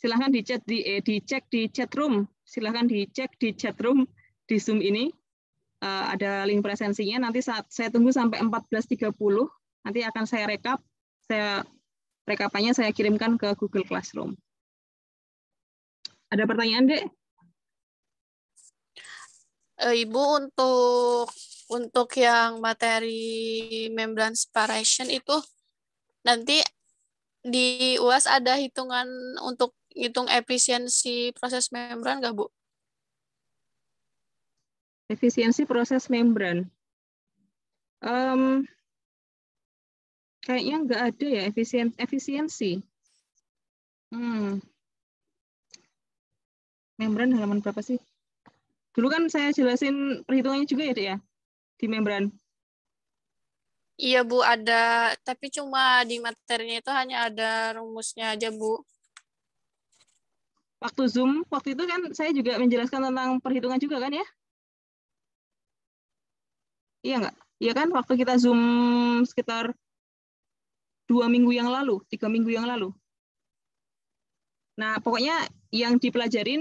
Speaker 1: silahkan dicek di eh, dicek di chat room silahkan dicek di chat room di zoom ini uh, ada link presensinya nanti saat saya tunggu sampai 14.30 nanti akan saya rekap saya rekapannya saya kirimkan ke Google Classroom ada pertanyaan dek eh, Ibu untuk untuk yang materi membran separation itu nanti di UAS ada hitungan untuk ngitung efisiensi proses membran nggak, Bu? Efisiensi proses membran. Um, kayaknya nggak ada ya efisien efisiensi. Hmm. Membran halaman berapa sih? Dulu kan saya jelasin perhitungannya juga ya, ya? Di membran. Iya, Bu, ada. Tapi cuma di materinya itu hanya ada rumusnya aja, Bu waktu Zoom, waktu itu kan saya juga menjelaskan tentang perhitungan juga kan ya? Iya nggak? Iya kan waktu kita Zoom sekitar dua minggu yang lalu, tiga minggu yang lalu. Nah, pokoknya yang dipelajarin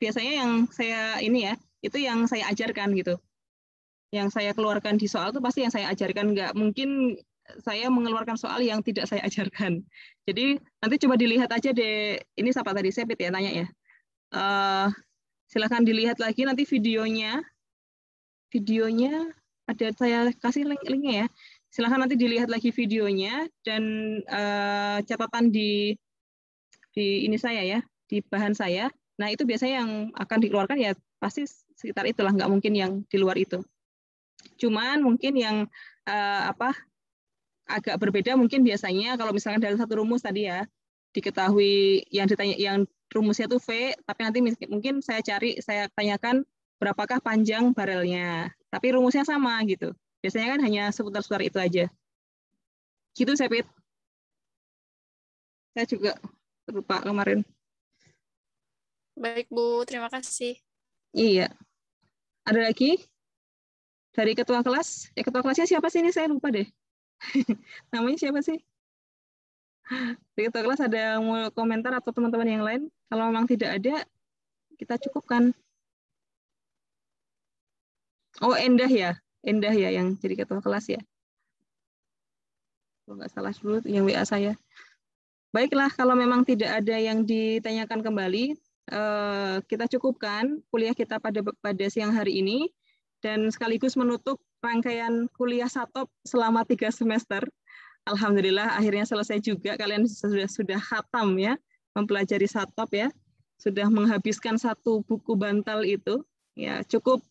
Speaker 1: biasanya yang saya ini ya, itu yang saya ajarkan gitu. Yang saya keluarkan di soal itu pasti yang saya ajarkan. Nggak mungkin saya mengeluarkan soal yang tidak saya ajarkan. Jadi nanti coba dilihat aja deh. Ini siapa tadi? Sepit ya tanya ya. Uh, silahkan dilihat lagi nanti videonya. Videonya ada saya kasih link linknya ya. Silahkan nanti dilihat lagi videonya dan uh, catatan di di ini saya ya di bahan saya. Nah itu biasanya yang akan dikeluarkan ya pasti sekitar itulah nggak mungkin yang di luar itu. Cuman mungkin yang uh, apa agak berbeda mungkin biasanya kalau misalkan dari satu rumus tadi ya diketahui yang ditanya yang rumusnya itu V, tapi nanti mungkin saya cari saya tanyakan berapakah panjang barelnya. Tapi rumusnya sama gitu. Biasanya kan hanya seputar-seputar itu aja. Gitu saya Pit. Saya juga lupa kemarin. Baik Bu, terima kasih. Iya. Ada lagi? Dari ketua kelas? Ya ketua kelasnya siapa sih ini? Saya lupa deh. Namanya siapa sih? Di ketua kelas ada yang mau komentar atau teman-teman yang lain? Kalau memang tidak ada, kita cukupkan. Oh, Endah ya. Endah ya yang jadi ketua kelas ya. Kalau nggak salah dulu yang WA saya. Baiklah, kalau memang tidak ada yang ditanyakan kembali, eh, kita cukupkan kuliah kita pada pada siang hari ini dan sekaligus menutup rangkaian kuliah Satop selama tiga semester. Alhamdulillah akhirnya selesai juga. Kalian sudah sudah khatam ya, mempelajari Satop ya. Sudah menghabiskan satu buku bantal itu. Ya, cukup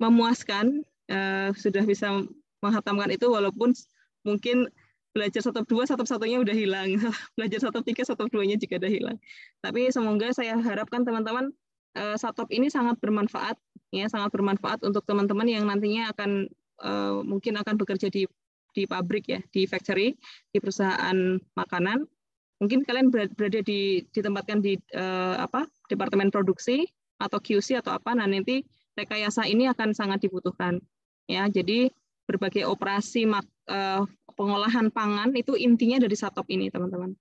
Speaker 1: memuaskan eh, sudah bisa menghatamkan itu walaupun mungkin belajar satu dua satu satunya udah hilang belajar satu tiga satu nya juga udah hilang tapi semoga saya harapkan teman-teman eh, satop ini sangat bermanfaat ya sangat bermanfaat untuk teman-teman yang nantinya akan Eh, mungkin akan bekerja di di pabrik ya, di factory, di perusahaan makanan. Mungkin kalian berada di ditempatkan di uh, apa? departemen produksi atau QC atau apa. Nah, nanti rekayasa ini akan sangat dibutuhkan. Ya, jadi berbagai operasi mak, uh, pengolahan pangan itu intinya dari satop ini, teman-teman.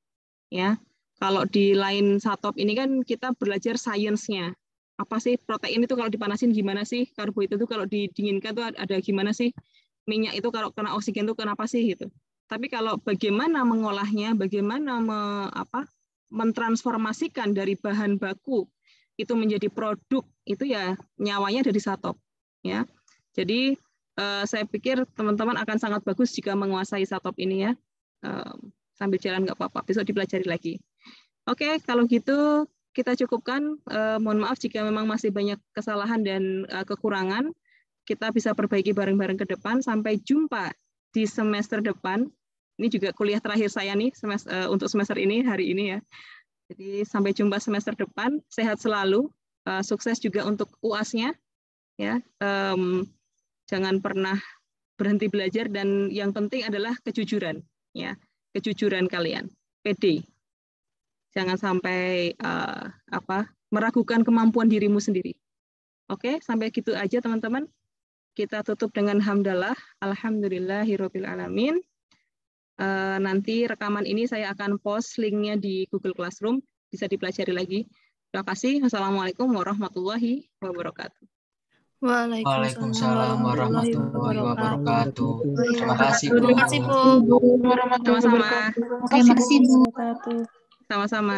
Speaker 1: Ya. Kalau di lain satop ini kan kita belajar sainsnya, apa sih protein itu kalau dipanasin gimana sih karbohidrat itu kalau didinginkan tuh ada gimana sih minyak itu kalau kena oksigen tuh kenapa sih gitu tapi kalau bagaimana mengolahnya bagaimana me, apa mentransformasikan dari bahan baku itu menjadi produk itu ya nyawanya dari satop ya jadi eh, saya pikir teman-teman akan sangat bagus jika menguasai satop ini ya eh, sambil jalan nggak apa-apa besok dipelajari lagi oke kalau gitu kita cukupkan. Uh, mohon maaf jika memang masih banyak kesalahan dan uh, kekurangan. Kita bisa perbaiki bareng-bareng ke depan. Sampai jumpa di semester depan. Ini juga kuliah terakhir saya nih semester, uh, untuk semester ini hari ini ya. Jadi sampai jumpa semester depan. Sehat selalu. Uh, sukses juga untuk UAS-nya. Ya, um, jangan pernah berhenti belajar dan yang penting adalah kejujuran. Ya, kejujuran kalian. PD. Jangan sampai uh, apa meragukan kemampuan dirimu sendiri. Oke, sampai gitu aja teman-teman. Kita tutup dengan hamdalah. Alhamdulillahirabbil alamin. Uh, nanti rekaman ini saya akan post linknya di Google Classroom, bisa dipelajari lagi. Terima kasih. assalamualaikum warahmatullahi wabarakatuh. Waalaikumsalam warahmatullahi wabarakatuh. Terima kasih, Bu. Terima kasih, Bu. Terima kasih, Bu. Sama-sama.